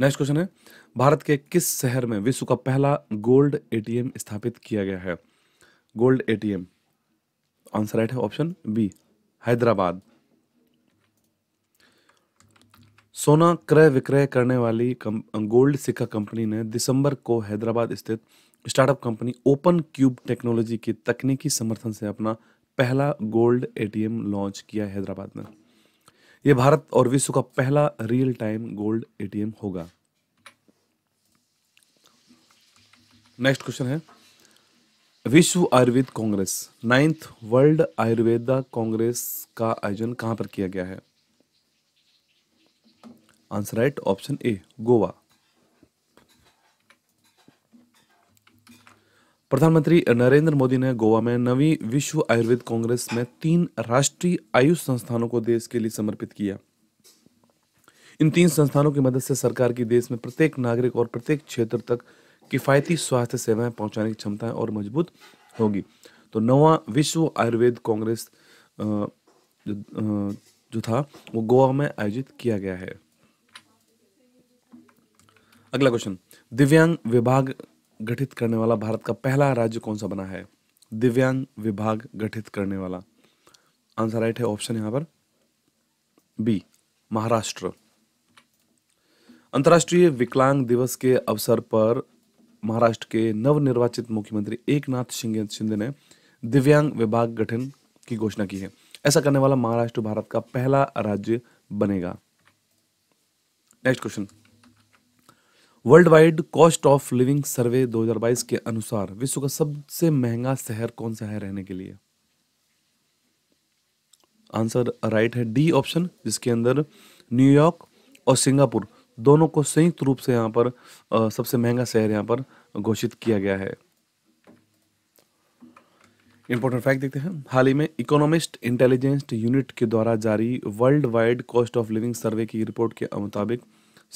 नेक्स्ट क्वेश्चन है भारत के किस शहर में विश्व का पहला गोल्ड एटीएम स्थापित किया गया है गोल्ड एटीएम आंसर राइट है ऑप्शन बी हैदराबाद सोना क्रय विक्रय करने वाली कम, गोल्ड सिक्का कंपनी ने दिसंबर को हैदराबाद स्थित startup company open cube technology के तकनीकी समर्थन से अपना पहला गोल्ड एटीएम लॉन्च किया हैदराबाद में यह भारत और विश्व का पहला रियल टाइम गोल्ड एटीएम होगा नेक्स्ट क्वेश्चन है विश्व Ayurveda congress ninth world Ayurveda congress का आयोजन कहां पर किया गया है answer right option A Goa प्रधानमंत्री नरेंद्र मोदी ने गोवा में नवी विश्व आयुर्वेद कांग्रेस में तीन राष्ट्रीय आयुष संस्थानों को देश के लिए समर्पित किया इन तीन संस्थानों की मदद से सरकार की देश में प्रत्येक नागरिक और प्रत्येक क्षेत्र तक किफायती स्वास्थ्य सेवाएं पहुंचाने की क्षमताएं और मजबूत होगी तो नवा विश्व आयुर्वेद कांग्रेस जो, जो था वो गोवा में आयोजित किया गया है अगला क्वेश्चन दिव्यांग विभाग गठित करने वाला भारत का पहला राज्य कौन सा बना है दिव्यांग विभाग गठित करने वाला आंसर राइट है ऑप्शन यहां पर बी महाराष्ट्र अंतर्राष्ट्रीय विकलांग दिवस के अवसर पर महाराष्ट्र के नवनिर्वाचित मुख्यमंत्री एकनाथ शिंदे ने दिव्यांग विभाग गठन की घोषणा की है ऐसा करने वाला महाराष्ट्र भारत का पहला राज्य बनेगा next question world wide cost of living survey 2022 के अनुसार विश्व का सबसे महंगा शहर कौन सा है रहने के लिए आंसर राइट है डी ऑप्शन जिसके अंदर न्यूयॉर्क और सिंगापुर दोनों को संयुक्त रूप से यहां पर सबसे महंगा शहर यहां पर घोषित किया गया है इंपॉर्टेंट फैक्ट देखते हैं हाल ही में इकोनॉमिस्ट इंटेलिजेंस यूनिट के द्वारा जारी world wide cost of living survey की रिपोर्ट के मुताबिक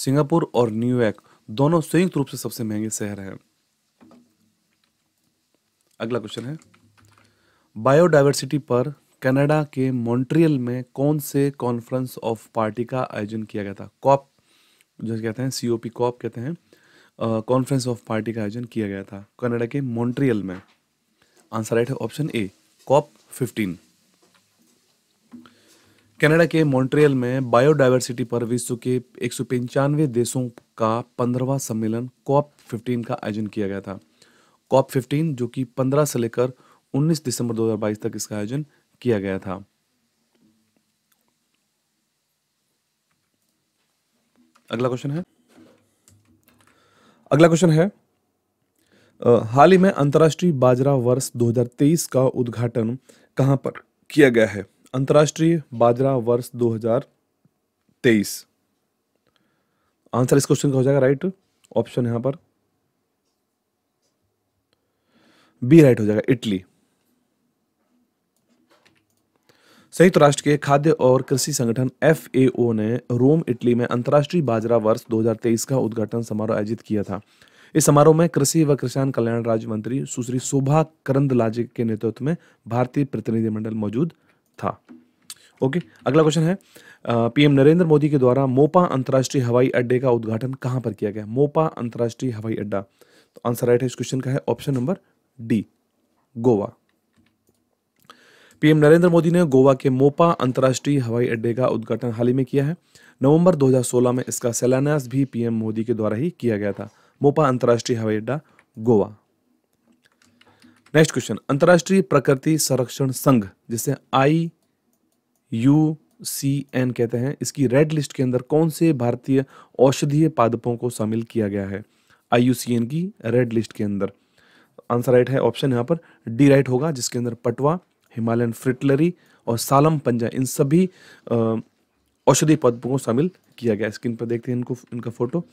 सिंगापुर और न्यूयॉर्क दोनों संयुक्त रूप से सबसे महंगे शहर हैं अगला क्वेश्चन है बायोडाइवर्सिटी पर कनाडा के मॉन्ट्रियल में कौन से कॉन्फ्रेंस ऑफ पार्टी का आयोजन किया गया था कॉप जो कहते हैं सी ओ पी कॉप कहते हैं कॉन्फ्रेंस ऑफ पार्टी का आयोजन किया गया था कनाडा के मॉन्ट्रियल में आंसर राइट है option A COP fifteen Canada के मॉन्ट्रियल में बायोडाइवर्सिटी पर विश्व के एक देशों का पंद्रहवा सम्मेलन कॉप फिफ्टीन का आयोजन किया गया था कॉप फिफ्टीन जो कि पंद्रह से लेकर उन्नीस दिसंबर दो तक इसका आयोजन किया गया था अगला क्वेश्चन है अगला क्वेश्चन है हाल ही में अंतर्राष्ट्रीय बाजरा वर्ष 2023 का उद्घाटन कहां पर किया गया है अंतर्राष्ट्रीय बाजरा वर्ष 2023 आंसर इस क्वेश्चन का हो जाएगा राइट ऑप्शन यहां पर बी राइट हो जाएगा इटली संयुक्त राष्ट्र के खाद्य और कृषि संगठन एफ ने रोम इटली में अंतर्राष्ट्रीय बाजरा वर्ष 2023 का उद्घाटन समारोह आयोजित किया था इस समारोह में कृषि व किसान कल्याण राज्य मंत्री सुश्री शोभा करंदलाजे के नेतृत्व में भारतीय प्रतिनिधिमंडल मौजूद था ओके अगला क्वेश्चन है पीएम नरेंद्र मोदी के द्वारा मोपा अंतर्राष्ट्रीय हवाई अड्डे का उद्घाटन कहां पर किया गया मोपा अंतर्राष्ट्रीय हवाई अड्डा तो आंसर राइट है इस क्वेश्चन का है option number D Goa PM Narendra Modi ने गोवा के मोपा अंतर्राष्ट्रीय हवाई अड्डे का उद्घाटन हाल ही में किया है नवंबर 2016 में इसका शिलान्यास भी पीएम मोदी के द्वारा ही किया गया था मोपा अंतर्राष्ट्रीय हवाई अड्डा गोवा नेक्स्ट क्वेश्चन अंतर्राष्ट्रीय प्रकृति संरक्षण संघ जिसे आई यू सी एन कहते हैं इसकी रेड लिस्ट के अंदर कौन से भारतीय औषधीय पादपों को शामिल किया गया है आई यू सी एन की रेड लिस्ट के अंदर आंसर राइट है ऑप्शन यहाँ पर डी राइट होगा जिसके अंदर पटवा हिमालयन फ्रिटलरी और सालम पंजा इन सभी औषधीय पादपों को शामिल किया गया स्क्रीन पर देखते हैं इनको इनका फोटो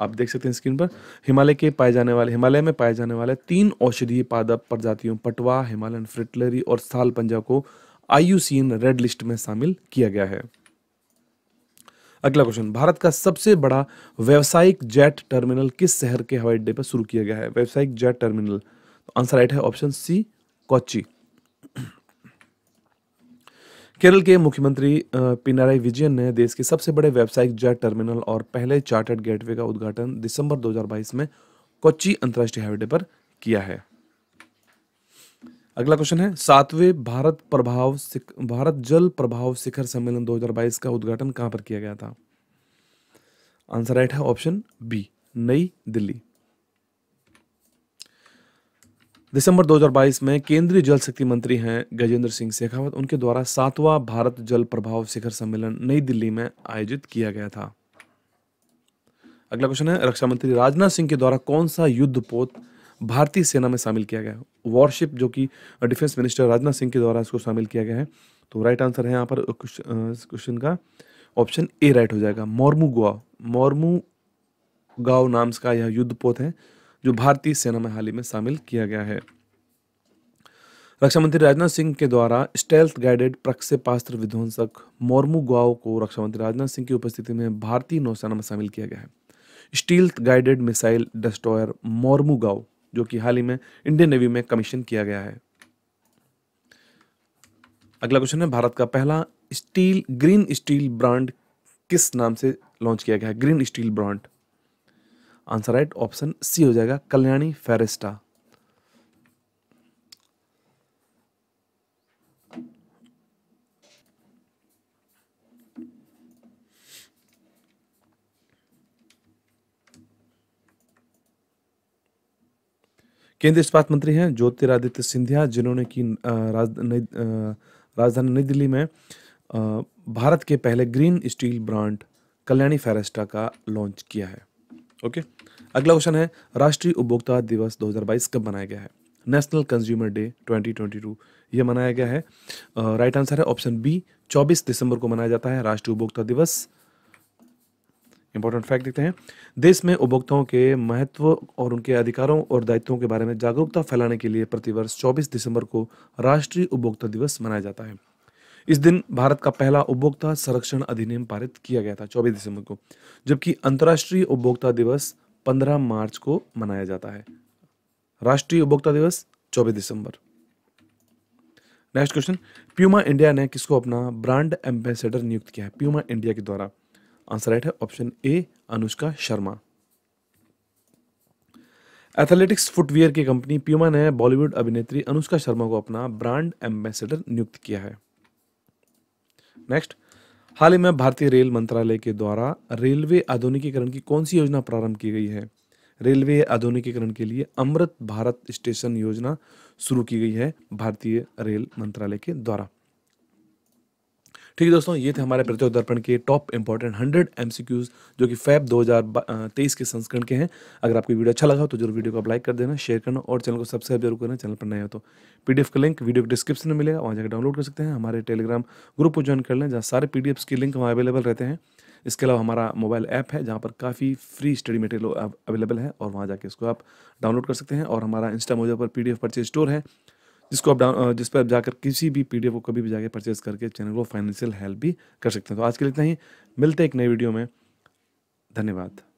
आप देख सकते हैं स्क्रीन पर हिमालय के पाए जाने वाले हिमालय में पाए जाने वाले तीन औषधीय पादप प्रजातियों पटवा हिमालयन फ्रिटलरी और साल पंजा को आईयूसीएन रेड लिस्ट में शामिल किया गया है अगला क्वेश्चन भारत का सबसे बड़ा व्यावसायिक जेट टर्मिनल किस शहर के हवाई अड्डे पर शुरू किया गया है व्यावसायिक जेट टर्मिनल तो आंसर राइट है ऑप्शन सी कोची केरल के मुख्यमंत्री पिनाराई विजयन ने देश के सबसे बड़े व्यावसायिक जेट टर्मिनल और पहले चार्टर्ड गेटवे का उद्घाटन दिसंबर 2022 में कोच्चि अंतर्राष्ट्रीय हाईवे पर किया है अगला क्वेश्चन है सातवें भारत प्रभाव भारत जल प्रभाव शिखर सम्मेलन 2022 का उद्घाटन कहां पर किया गया था आंसर राइट है ऑप्शन बी नई दिल्ली दिसंबर 2022 में केंद्रीय जल शक्ति मंत्री हैं गजेंद्र सिंह शेखावत उनके द्वारा सातवां भारत जल प्रभाव शिखर सम्मेलन नई दिल्ली में आयोजित किया गया था अगला क्वेश्चन है रक्षा मंत्री राजनाथ सिंह के द्वारा कौन सा युद्ध पोत भारतीय सेना में शामिल किया गया वॉरशिप जो कि डिफेंस मिनिस्टर राजनाथ सिंह के द्वारा इसको शामिल किया गया है तो राइट आंसर है यहाँ पर क्वेश्चन का ऑप्शन ए राइट हो जाएगा मोरमू गोवा मोरमू गांव नाम का यह युद्ध पोत है जो भारतीय सेना में हाल ही में शामिल किया गया है रक्षा मंत्री राजनाथ सिंह के द्वारा स्टेल्थ गाइडेड प्रक्षेपास्त्र विध्वंसक मोरमू गुआओ को रक्षा मंत्री राजनाथ सिंह की उपस्थिति में भारतीय नौसेना में शामिल किया गया है stealth guided missile destroyer Mormugao जो कि हाल ही में इंडियन नेवी में कमीशन किया गया है अगला क्वेश्चन है भारत का पहला स्टील ग्रीन स्टील ब्रांड किस नाम से लॉन्च किया गया है green steel brand answer right option C हो जाएगा कल्याणी फेरेस्टा केंद्रीय इस्पात मंत्री हैं ज्योतिरादित्य सिंधिया जिन्होंने की राजधानी नई दिल्ली में भारत के पहले green steel brand Kalyani Ferresta का लॉन्च किया है ओके अगला क्वेश्चन है राष्ट्रीय उपभोक्ता दिवस 2022 कब मनाया गया है नेशनल कंज्यूमर डे 2022 ये मनाया गया है राइट आंसर है ऑप्शन बी 24 दिसंबर को मनाया जाता है राष्ट्रीय उपभोक्ता दिवस इंपॉर्टेंट फैक्ट देखते हैं देश में उपभोक्ताओं के महत्व और उनके अधिकारों और दायित्वों के बारे में जागरूकता फैलाने के लिए प्रतिवर्ष 24 दिसंबर को राष्ट्रीय उपभोक्ता दिवस मनाया जाता है इस दिन भारत का पहला उपभोक्ता संरक्षण अधिनियम पारित किया गया था 24 दिसंबर को जबकि अंतर्राष्ट्रीय उपभोक्ता दिवस 15 मार्च को मनाया जाता है राष्ट्रीय उपभोक्ता दिवस 24 दिसंबर नेक्स्ट क्वेश्चन प्यूमा इंडिया ने किसको अपना ब्रांड एम्बेसडर नियुक्त किया है प्यूमा इंडिया के द्वारा आंसर राइट है option A Anushka Sharma athletics footwear की कंपनी प्यूमा ने बॉलीवुड अभिनेत्री अनुष्का शर्मा को अपना ब्रांड एम्बेसडर नियुक्त किया है नेक्स्ट हाल ही में भारतीय रेल मंत्रालय के द्वारा रेलवे आधुनिकीकरण की कौन सी योजना प्रारंभ की गई है रेलवे आधुनिकीकरण के लिए अमृत भारत स्टेशन योजना शुरू की गई है भारतीय रेल मंत्रालय के द्वारा ठीक है दोस्तों ये थे हमारे प्रत्योग दर्पण के टॉप इंपॉर्टेंट हंड्रेड एम जो कि फैब दो के संस्करण के हैं अगर आपको वीडियो अच्छा लगा तो जरूर वीडियो को आप लाइक कर देना शेयर करना और चैनल को सब्सक्राइब जरूर करना चैनल पर नया हो तो पीडीएफ का लिंक वीडियो के डिस्क्रिप्शन में मिलेगा वहाँ जाकर डाउनलोड कर सकते हैं हमारे टेलीग्राम ग्रुप को ज्वाइन कर लें जहाँ सारे पी के लिंक वहाँ अवेलेबल रहते हैं इसके अलावा हमारा मोबाइल ऐप है जहाँ पर काफ़ी फ्री स्टडी मटेरियल अवेलेबल है और वहाँ जाके इसको आप डाउनलोड कर सकते हैं और हमारा इंस्टा मोजा पर पी परचेज स्टोर है जिसको आप डाउन जिस पर आप जाकर किसी भी पी को कभी भी जाकर परचेज करके चैनल को फाइनेंशियल हेल्प भी कर सकते हैं तो आज के लिए इतना ही मिलते हैं एक नई वीडियो में धन्यवाद